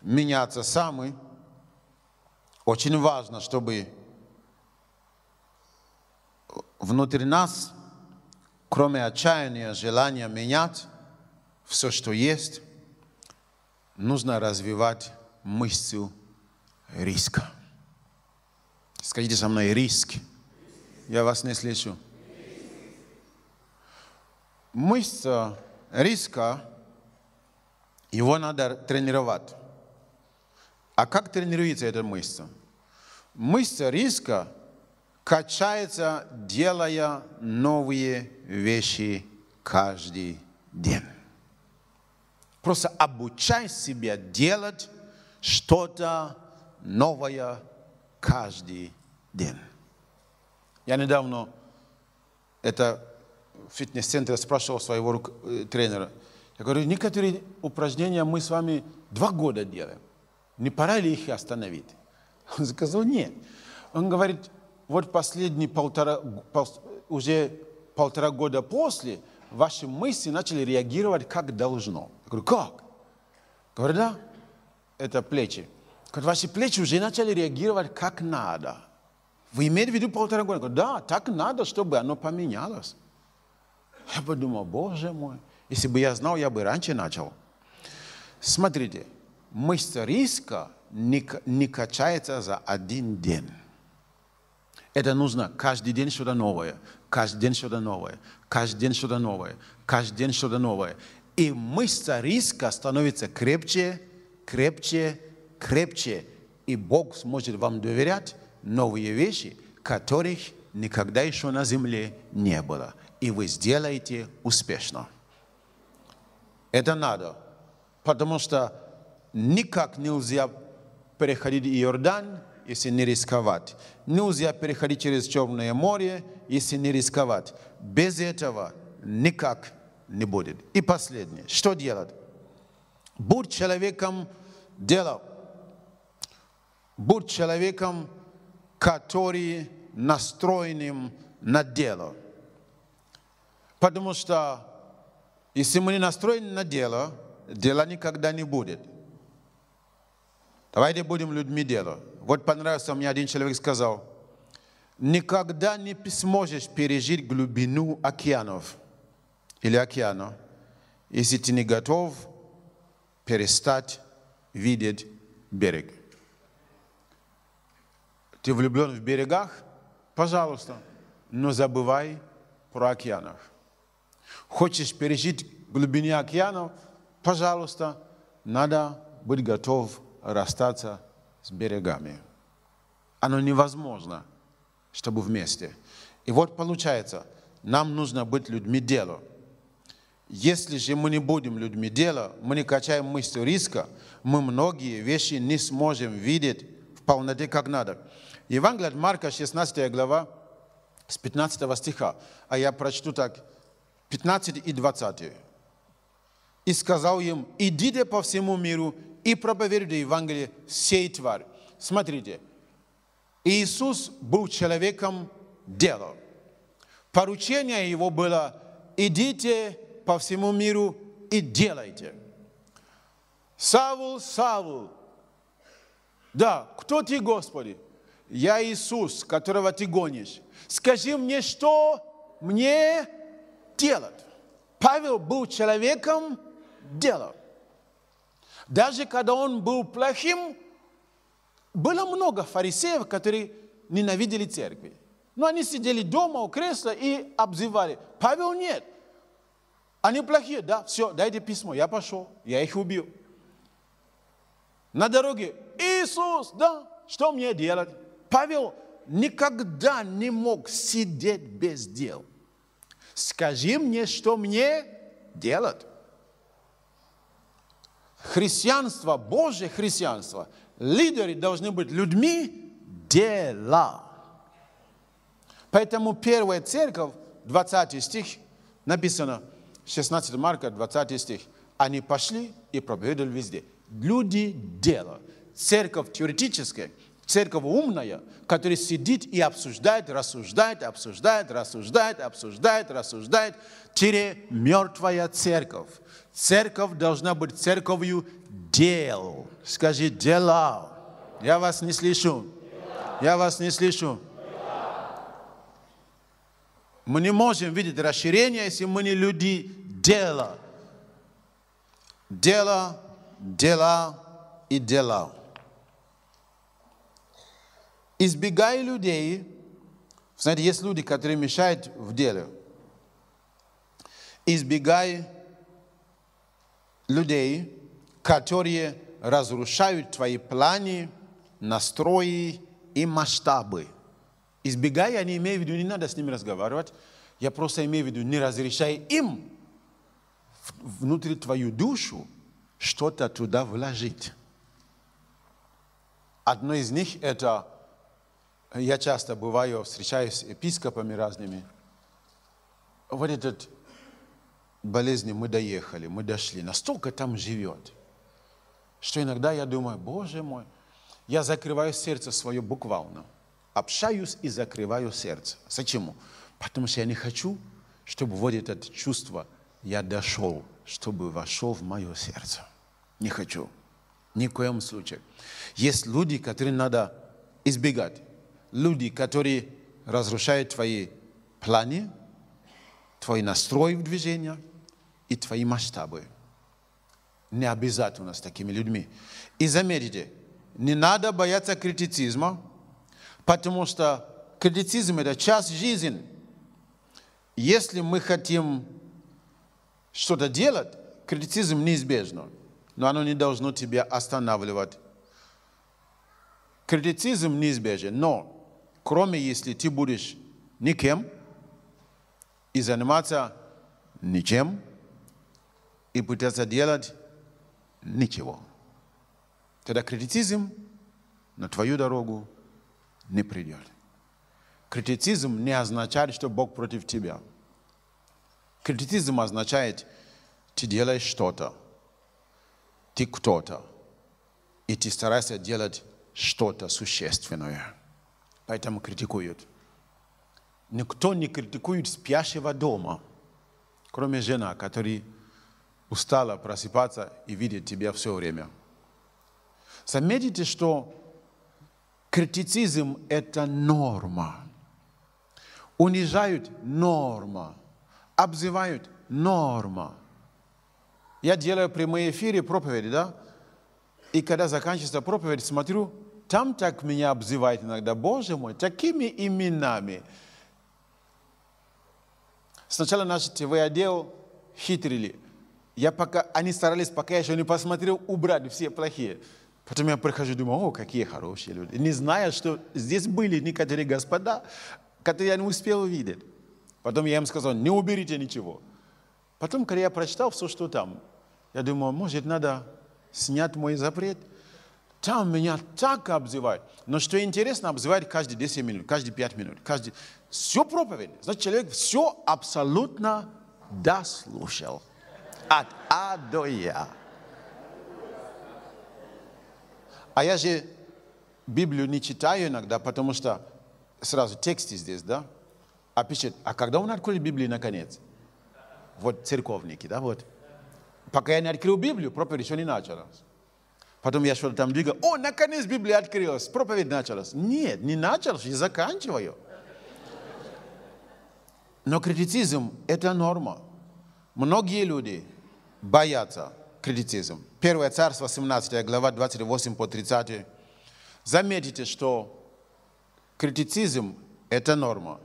меняться сами – очень важно, чтобы внутри нас, кроме отчаяния, желания менять все, что есть, нужно развивать мысль риска. Скажите со мной риск. Я вас не слышу. Мысль риска, его надо тренировать. А как тренируется эта мышца? Мышца риска качается, делая новые вещи каждый день. Просто обучай себя делать что-то новое каждый день. Я недавно это в фитнес-центре спрашивал своего э, тренера. Я говорю, некоторые упражнения мы с вами два года делаем не пора ли их остановить? Он сказал, нет. Он говорит, вот последние полтора, пол, уже полтора года после, ваши мысли начали реагировать как должно. Я говорю, как? Говорю, да, это плечи. Говорю, ваши плечи уже начали реагировать как надо. Вы имеете в виду полтора года? Я говорю, да, так надо, чтобы оно поменялось. Я подумал, боже мой, если бы я знал, я бы раньше начал. Смотрите, мышца риска не, не качается за один день. Это нужно каждый день что-то новое, каждый день что-то новое, каждый день что-то новое, каждый день что-то новое. И мышца риска становится крепче, крепче, крепче. И Бог сможет вам доверять новые вещи, которых никогда еще на земле не было. И вы сделаете успешно. Это надо, потому что никак нельзя переходить Иордан, если не рисковать. Нельзя переходить через Черное море, если не рисковать. Без этого никак не будет. И последнее. Что делать? Будь человеком дела. Будь человеком, который настроенным на дело. Потому что если мы не настроены на дело, дела никогда не будет. Давайте будем людьми дела. Вот понравился мне один человек сказал, никогда не сможешь пережить глубину океанов или океана, если ты не готов перестать видеть берег. Ты влюблен в берегах? Пожалуйста, но забывай про океанов. Хочешь пережить глубину океанов? Пожалуйста, надо быть готов расстаться с берегами. Оно невозможно, чтобы вместе. И вот получается, нам нужно быть людьми дела. Если же мы не будем людьми дела, мы не качаем мысль риска, мы многие вещи не сможем видеть в полноте как надо. Евангелие от Марка, 16 глава, с 15 стиха, а я прочту так, 15 и 20. «И сказал им, идите по всему миру и проповедуйте Евангелие всей твари. Смотрите, Иисус был человеком дела. Поручение его было «Идите по всему миру и делайте». Савул, Савул, да, кто ты, Господи? Я Иисус, которого ты гонишь. Скажи мне, что мне делать? Павел был человеком делом. Даже когда он был плохим, было много фарисеев, которые ненавидели церкви. Но они сидели дома у кресла и обзывали. Павел нет. Они плохие, да, все, дайте письмо, я пошел, я их убил. На дороге, Иисус, да, что мне делать? Павел никогда не мог сидеть без дел. Скажи мне, что мне делать? Христианство, Божье христианство, лидеры должны быть людьми дела. Поэтому первая церковь, 20 стих, написано, 16 марка, 20 стих, они пошли и проповедовали везде. Люди дела. Церковь теоретическая, церковь умная, которая сидит и обсуждает, рассуждает, обсуждает, рассуждает, обсуждает, рассуждает, тире мертвая церковь. Церковь должна быть церковью дел. Скажи, дела. Я вас не слышу. Я вас не слышу. Мы не можем видеть расширение, если мы не люди дела. дела, дела и дела. Избегай людей. Знаете, есть люди, которые мешают в деле. Избегай людей людей, которые разрушают твои планы, настрои и масштабы. Избегай, я не имею в виду, не надо с ними разговаривать. Я просто имею в виду, не разрешай им внутри твою душу что-то туда вложить. Одно из них – это, я часто бываю, встречаюсь с епископами разными, вот этот болезни мы доехали, мы дошли, настолько там живет, что иногда я думаю, Боже мой, я закрываю сердце свое буквально, общаюсь и закрываю сердце. Зачем? Потому что я не хочу, чтобы вот это чувство «я дошел», чтобы вошел в мое сердце. Не хочу. Ни в коем случае. Есть люди, которые надо избегать. Люди, которые разрушают твои планы, твой настрой в движениях, и твои масштабы. Не обязательно с такими людьми. И заметьте, не надо бояться критицизма, потому что критицизм – это часть жизни. Если мы хотим что-то делать, критицизм неизбежно, но оно не должно тебя останавливать. Критицизм неизбежен, но кроме если ты будешь никем и заниматься ничем – и пытаться делать ничего. Тогда критицизм на твою дорогу не придет. Критицизм не означает, что Бог против тебя. Критицизм означает, ты делаешь что-то, ты кто-то, и ты стараешься делать что-то существенное. Поэтому критикуют. Никто не критикует спящего дома, кроме жена, который устала просыпаться и видеть тебя все время. Заметите, что критицизм – это норма. Унижают – норма. Обзывают – норма. Я делаю прямые эфиры, проповеди, да? И когда заканчивается проповедь, смотрю, там так меня обзывают иногда, Боже мой, такими именами. Сначала наш ТВ-отдел хитрили. Я пока, они старались, пока я еще не посмотрел, убрать все плохие. Потом я прихожу, думаю, о, какие хорошие люди. Не зная, что здесь были некоторые господа, которые я не успел увидеть. Потом я им сказал, не уберите ничего. Потом, когда я прочитал все, что там, я думаю, может, надо снять мой запрет. Там меня так обзывают. Но что интересно, обзывают каждые 10 минут, каждые 5 минут, каждый... Все проповедь. Значит, человек все абсолютно дослушал. От А до Я. А я же Библию не читаю иногда, потому что сразу тексты здесь, да? А пишет, а когда он открыл Библию наконец? Вот церковники, да, вот. Пока я не открыл Библию, проповедь еще не началась. Потом я что-то там двигал. О, наконец Библия открылась, проповедь началась. Нет, не началась, я заканчиваю. Но критицизм – это норма. Многие люди боятся критицизм. 1 Царство, 17 глава, 28 по 30. Заметите, что критицизм – это норма.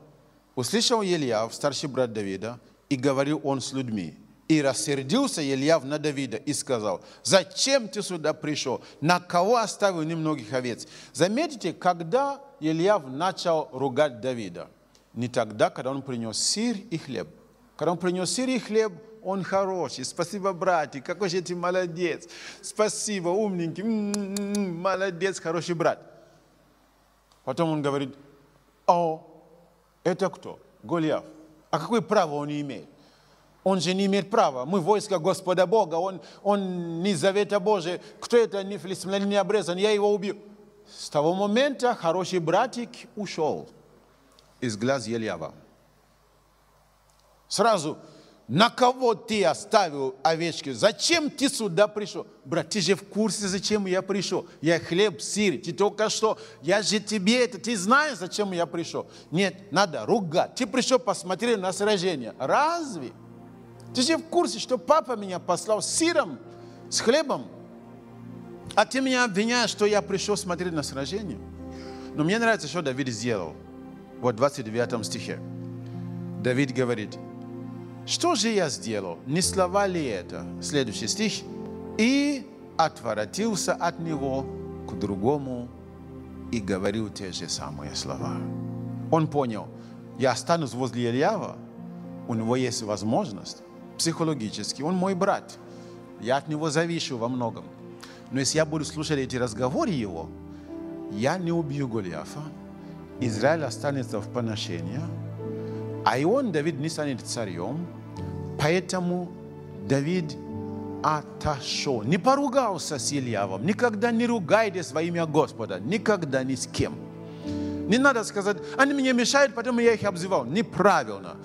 Услышал Илья, старший брат Давида, и говорил он с людьми. И рассердился Ильяв на Давида и сказал, «Зачем ты сюда пришел? На кого оставил немногих овец?» Заметите, когда Ильяв начал ругать Давида, не тогда, когда он принес сыр и хлеб. Когда он принес сыр и хлеб, он хороший, спасибо, братик, какой же ты молодец, спасибо, умненький, М -м -м, молодец, хороший брат. Потом он говорит, о, «А, это кто? Голиаф. А какое право он имеет? Он же не имеет права. Мы войско Господа Бога, он, он не завета Божия. Кто это не филистимлянин, не обрезан, я его убью. С того момента хороший братик ушел из глаз Ельява. Сразу на кого ты оставил овечки? Зачем ты сюда пришел? Брат, ты же в курсе, зачем я пришел? Я хлеб, сыр, ты только что, я же тебе это, ты знаешь, зачем я пришел? Нет, надо ругать. Ты пришел, посмотреть на сражение. Разве? Ты же в курсе, что папа меня послал с сыром, с хлебом. А ты меня обвиняешь, что я пришел смотреть на сражение. Но мне нравится, что Давид сделал. Вот в 29 стихе. Давид говорит, что же я сделал? Не слова ли это? Следующий стих. И отворотился от него к другому и говорил те же самые слова. Он понял, я останусь возле Ильява, у него есть возможность, психологически, он мой брат, я от него завишу во многом. Но если я буду слушать эти разговоры его, я не убью Голиафа, Израиль останется в поношении, Айон Давид, не станет царем, поэтому Давид отошел. Не поругался с Ильявом. Никогда не ругайтесь во имя Господа. Никогда ни с кем. Не надо сказать, они мне мешают, поэтому я их обзывал. Неправильно.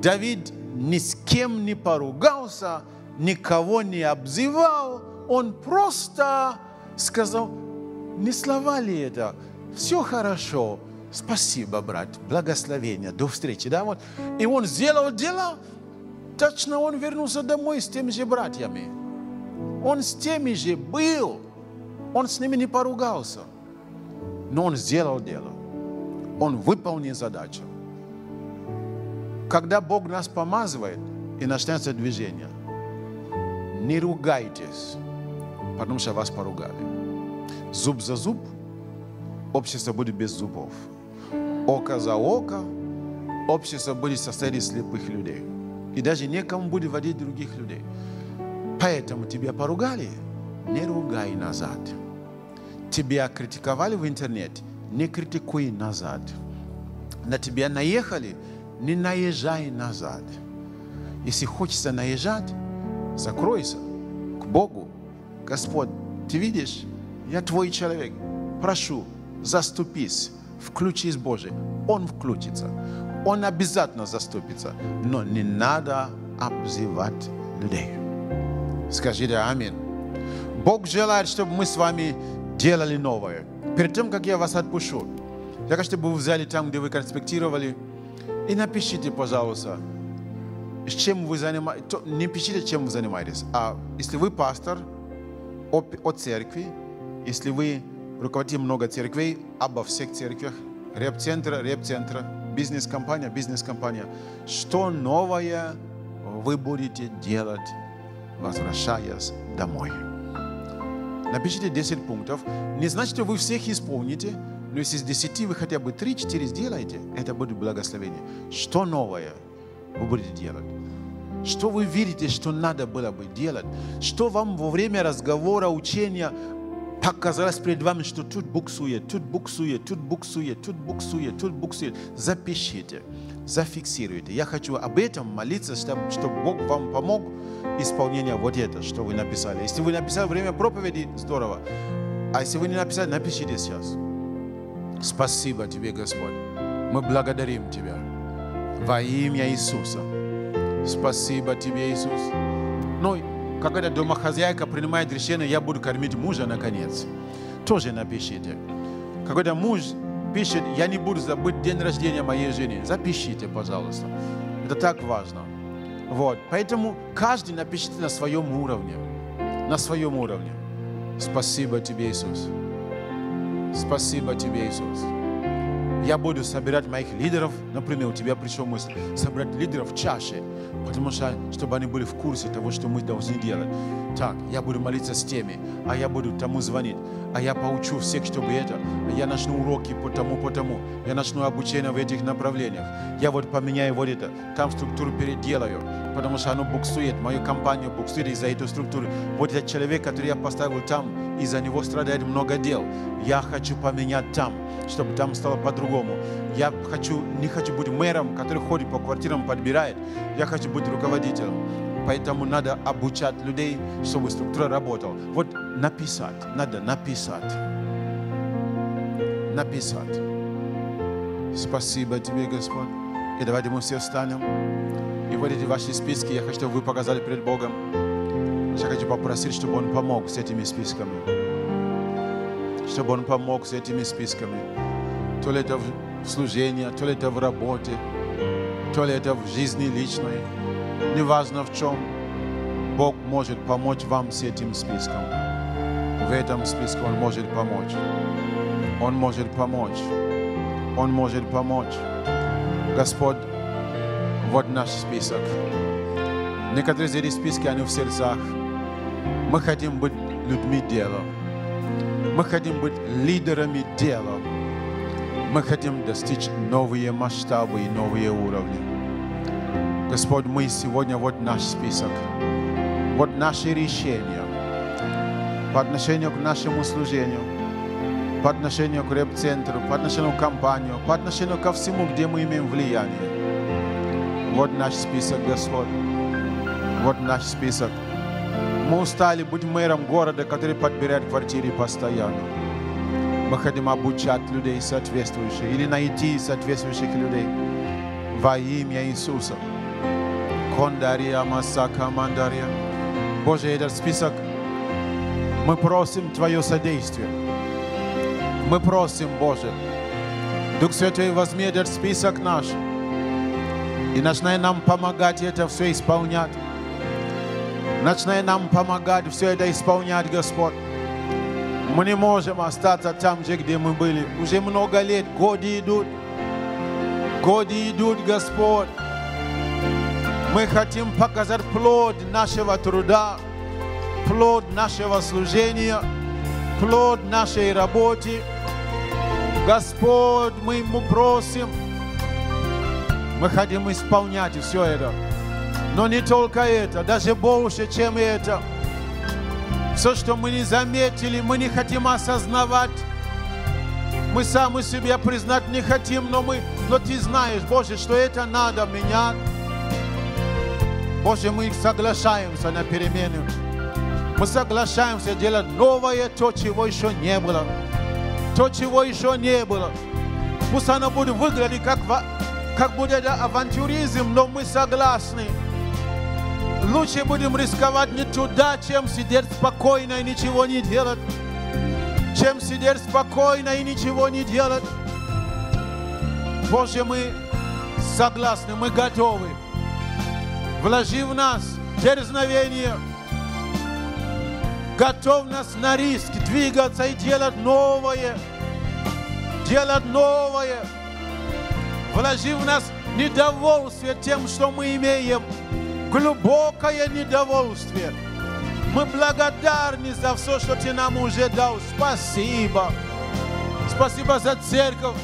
Давид ни с кем не поругался, никого не обзывал. Он просто сказал, не слова ли это? Все хорошо. Спасибо, брат, благословения, до встречи. Да, вот. И он сделал дело, точно он вернулся домой с теми же братьями. Он с теми же был, он с ними не поругался, но он сделал дело. Он выполнил задачу. Когда Бог нас помазывает и начинается движение, не ругайтесь, потому что вас поругали. Зуб за зуб, общество будет без зубов око за око, общество будет состоять из слепых людей. И даже некому будет водить других людей. Поэтому тебя поругали, не ругай назад. Тебя критиковали в интернете, не критикуй назад. На тебя наехали, не наезжай назад. Если хочется наезжать, закройся к Богу. Господь, ты видишь, я твой человек. Прошу, заступись в ключе из Божий. Он включится. Он обязательно заступится. Но не надо обзывать людей. Скажите Амин. Бог желает, чтобы мы с вами делали новое. Перед тем, как я вас отпущу, я хочу, чтобы вы взяли там, где вы конспектировали, и напишите, пожалуйста, чем вы занимаетесь. Не пишите, чем вы занимаетесь. А если вы пастор от церкви, если вы руководим много церквей, обо всех церквях, реп-центра, реп-центра, бизнес-компания, бизнес-компания. Что новое вы будете делать, возвращаясь домой? Напишите 10 пунктов. Не значит, что вы всех исполните, но если из 10 вы хотя бы 3-4 сделаете, это будет благословение. Что новое вы будете делать? Что вы видите, что надо было бы делать? Что вам во время разговора, учения так казалось перед буксует, вами, что тут буксует, тут буксует, тут буксует, тут буксует, тут буксует. Запишите, зафиксируйте. Я хочу об этом молиться, чтобы, чтобы Бог вам помог исполнение вот это, что вы написали. Если вы написали время проповеди, здорово. А если вы не написали, напишите сейчас. Спасибо тебе, Господь. Мы благодарим Тебя во имя Иисуса. Спасибо тебе, Иисус. Ну, когда то домохозяйка принимает решение, я буду кормить мужа наконец. Тоже напишите. Когда то муж пишет, я не буду забыть день рождения моей жены. Запишите, пожалуйста. Это так важно. Вот. Поэтому каждый напишите на своем уровне. На своем уровне. Спасибо тебе, Иисус. Спасибо тебе, Иисус я буду собирать моих лидеров, например, у тебя пришла мысль, собрать лидеров чаще, потому что, чтобы они были в курсе того, что мы должны делать так, я буду молиться с теми, а я буду тому звонить, а я поучу всех, чтобы это, а я начну уроки по тому, по тому, я начну обучение в этих направлениях, я вот поменяю вот это, там структуру переделаю, потому что оно буксует, мою компанию буксует из-за этой структуры. Вот этот человек, который я поставил там, из-за него страдает много дел. Я хочу поменять там, чтобы там стало по-другому. Я хочу, не хочу быть мэром, который ходит по квартирам, подбирает. Я хочу быть руководителем. Поэтому надо обучать людей, чтобы структура работала. Вот написать, надо написать. Написать. Спасибо тебе, Господь. И давайте мы все встанем. И вот эти ваши списки, я хочу, чтобы вы показали перед Богом. Я хочу попросить, чтобы Он помог с этими списками. Чтобы Он помог с этими списками. То ли это в служении, то ли это в работе, то ли это в жизни личной неважно в чем, Бог может помочь вам с этим списком. В этом списке Он может помочь. Он может помочь. Он может помочь. Господь, вот наш список. Некоторые из этих списки, они в сердцах. Мы хотим быть людьми дела. Мы хотим быть лидерами дела. Мы хотим достичь новые масштабы и новые уровни. Господь, мы сегодня, вот наш список, вот наши решения по отношению к нашему служению, по отношению к реп-центру, по отношению к компанию, по отношению ко всему, где мы имеем влияние. Вот наш список, Господь. Вот наш список. Мы устали быть мэром города, который подбирает квартиры постоянно. Мы хотим обучать людей соответствующих или найти соответствующих людей во имя Иисуса. Кондария, Масака, Мандария. Боже, этот список, мы просим Твое содействие. Мы просим, Боже, Дух Святой, возьми этот список наш и начинай нам помогать это все исполнять. Начинай нам помогать все это исполнять, Господь. Мы не можем остаться там же, где мы были. Уже много лет, годы идут. Годы идут, Господь. Мы хотим показать плод нашего труда, плод нашего служения, плод нашей работы. Господь, мы Ему просим, мы хотим исполнять все это. Но не только это, даже больше, чем это. Все, что мы не заметили, мы не хотим осознавать. Мы сами себя признать не хотим, но, мы, но Ты знаешь, Боже, что это надо менять. Боже, мы соглашаемся на перемены. Мы соглашаемся делать новое, то, чего еще не было. То, чего еще не было. Пусть оно будет выглядеть как, как будет авантюризм, но мы согласны. Лучше будем рисковать не туда, чем сидеть спокойно и ничего не делать. Чем сидеть спокойно и ничего не делать. Боже, мы согласны, мы готовы. Вложи в нас дерзновение. Готов нас на риск двигаться и делать новое. Делать новое. Вложи в нас недовольствие тем, что мы имеем. Глубокое недовольствие. Мы благодарны за все, что Ты нам уже дал. Спасибо. Спасибо за церковь.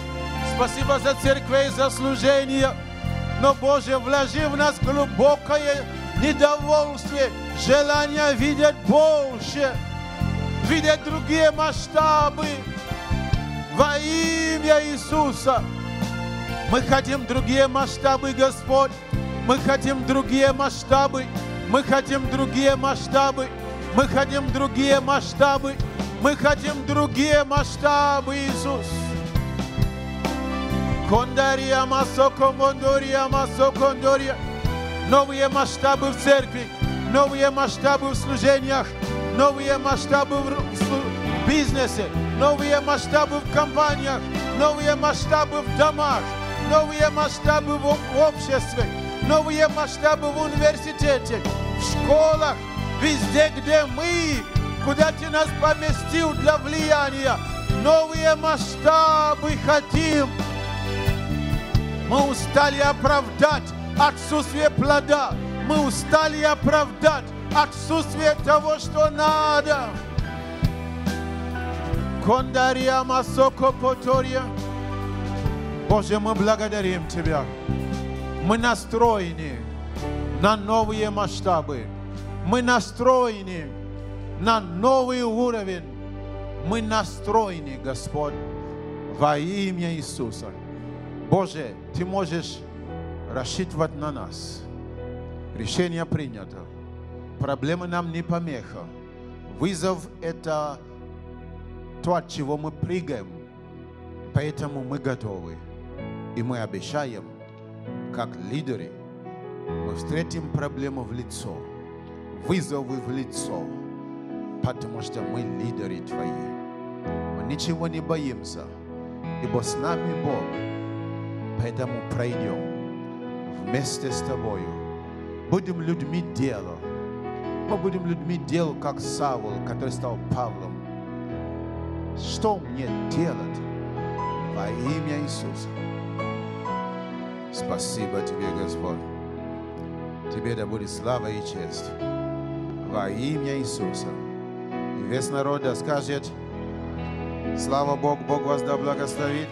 Спасибо за церковь и за служение. Но, Боже, вложи в нас глубокое недовольствие, желание видеть больше, видеть другие масштабы. Во имя Иисуса мы хотим другие масштабы, Господь. Мы хотим другие масштабы. Мы хотим другие масштабы. Мы хотим другие масштабы. Мы хотим другие масштабы, Иисус. Кондария Масоко, Мондория Масоко, Новые масштабы в церкви, новые масштабы в служениях, новые масштабы в бизнесе, новые масштабы в компаниях, новые масштабы в домах, новые масштабы в обществе, новые масштабы в университете, в школах, везде, где мы, куда ты нас поместил для влияния. Новые масштабы хотим мы устали оправдать отсутствие плода. Мы устали оправдать отсутствие того, что надо. Кондария Масоко Потория. Боже, мы благодарим Тебя. Мы настроены на новые масштабы. Мы настроены на новый уровень. Мы настроены, Господь, во имя Иисуса. Боже, Ты можешь рассчитывать на нас. Решение принято. Проблемы нам не помеха. Вызов – это то, от чего мы прыгаем. Поэтому мы готовы. И мы обещаем, как лидеры, мы встретим проблему в лицо, вызовы в лицо, потому что мы лидеры Твои. Мы ничего не боимся, ибо с нами Бог – Поэтому пройдем вместе с тобою. Будем людьми дела. Мы будем людьми дел, как Савул, который стал Павлом. Что мне делать во имя Иисуса? Спасибо Тебе, Господь. Тебе да будет слава и честь во имя Иисуса. И весь народ да скажет, слава Богу, Бог вас да благословит.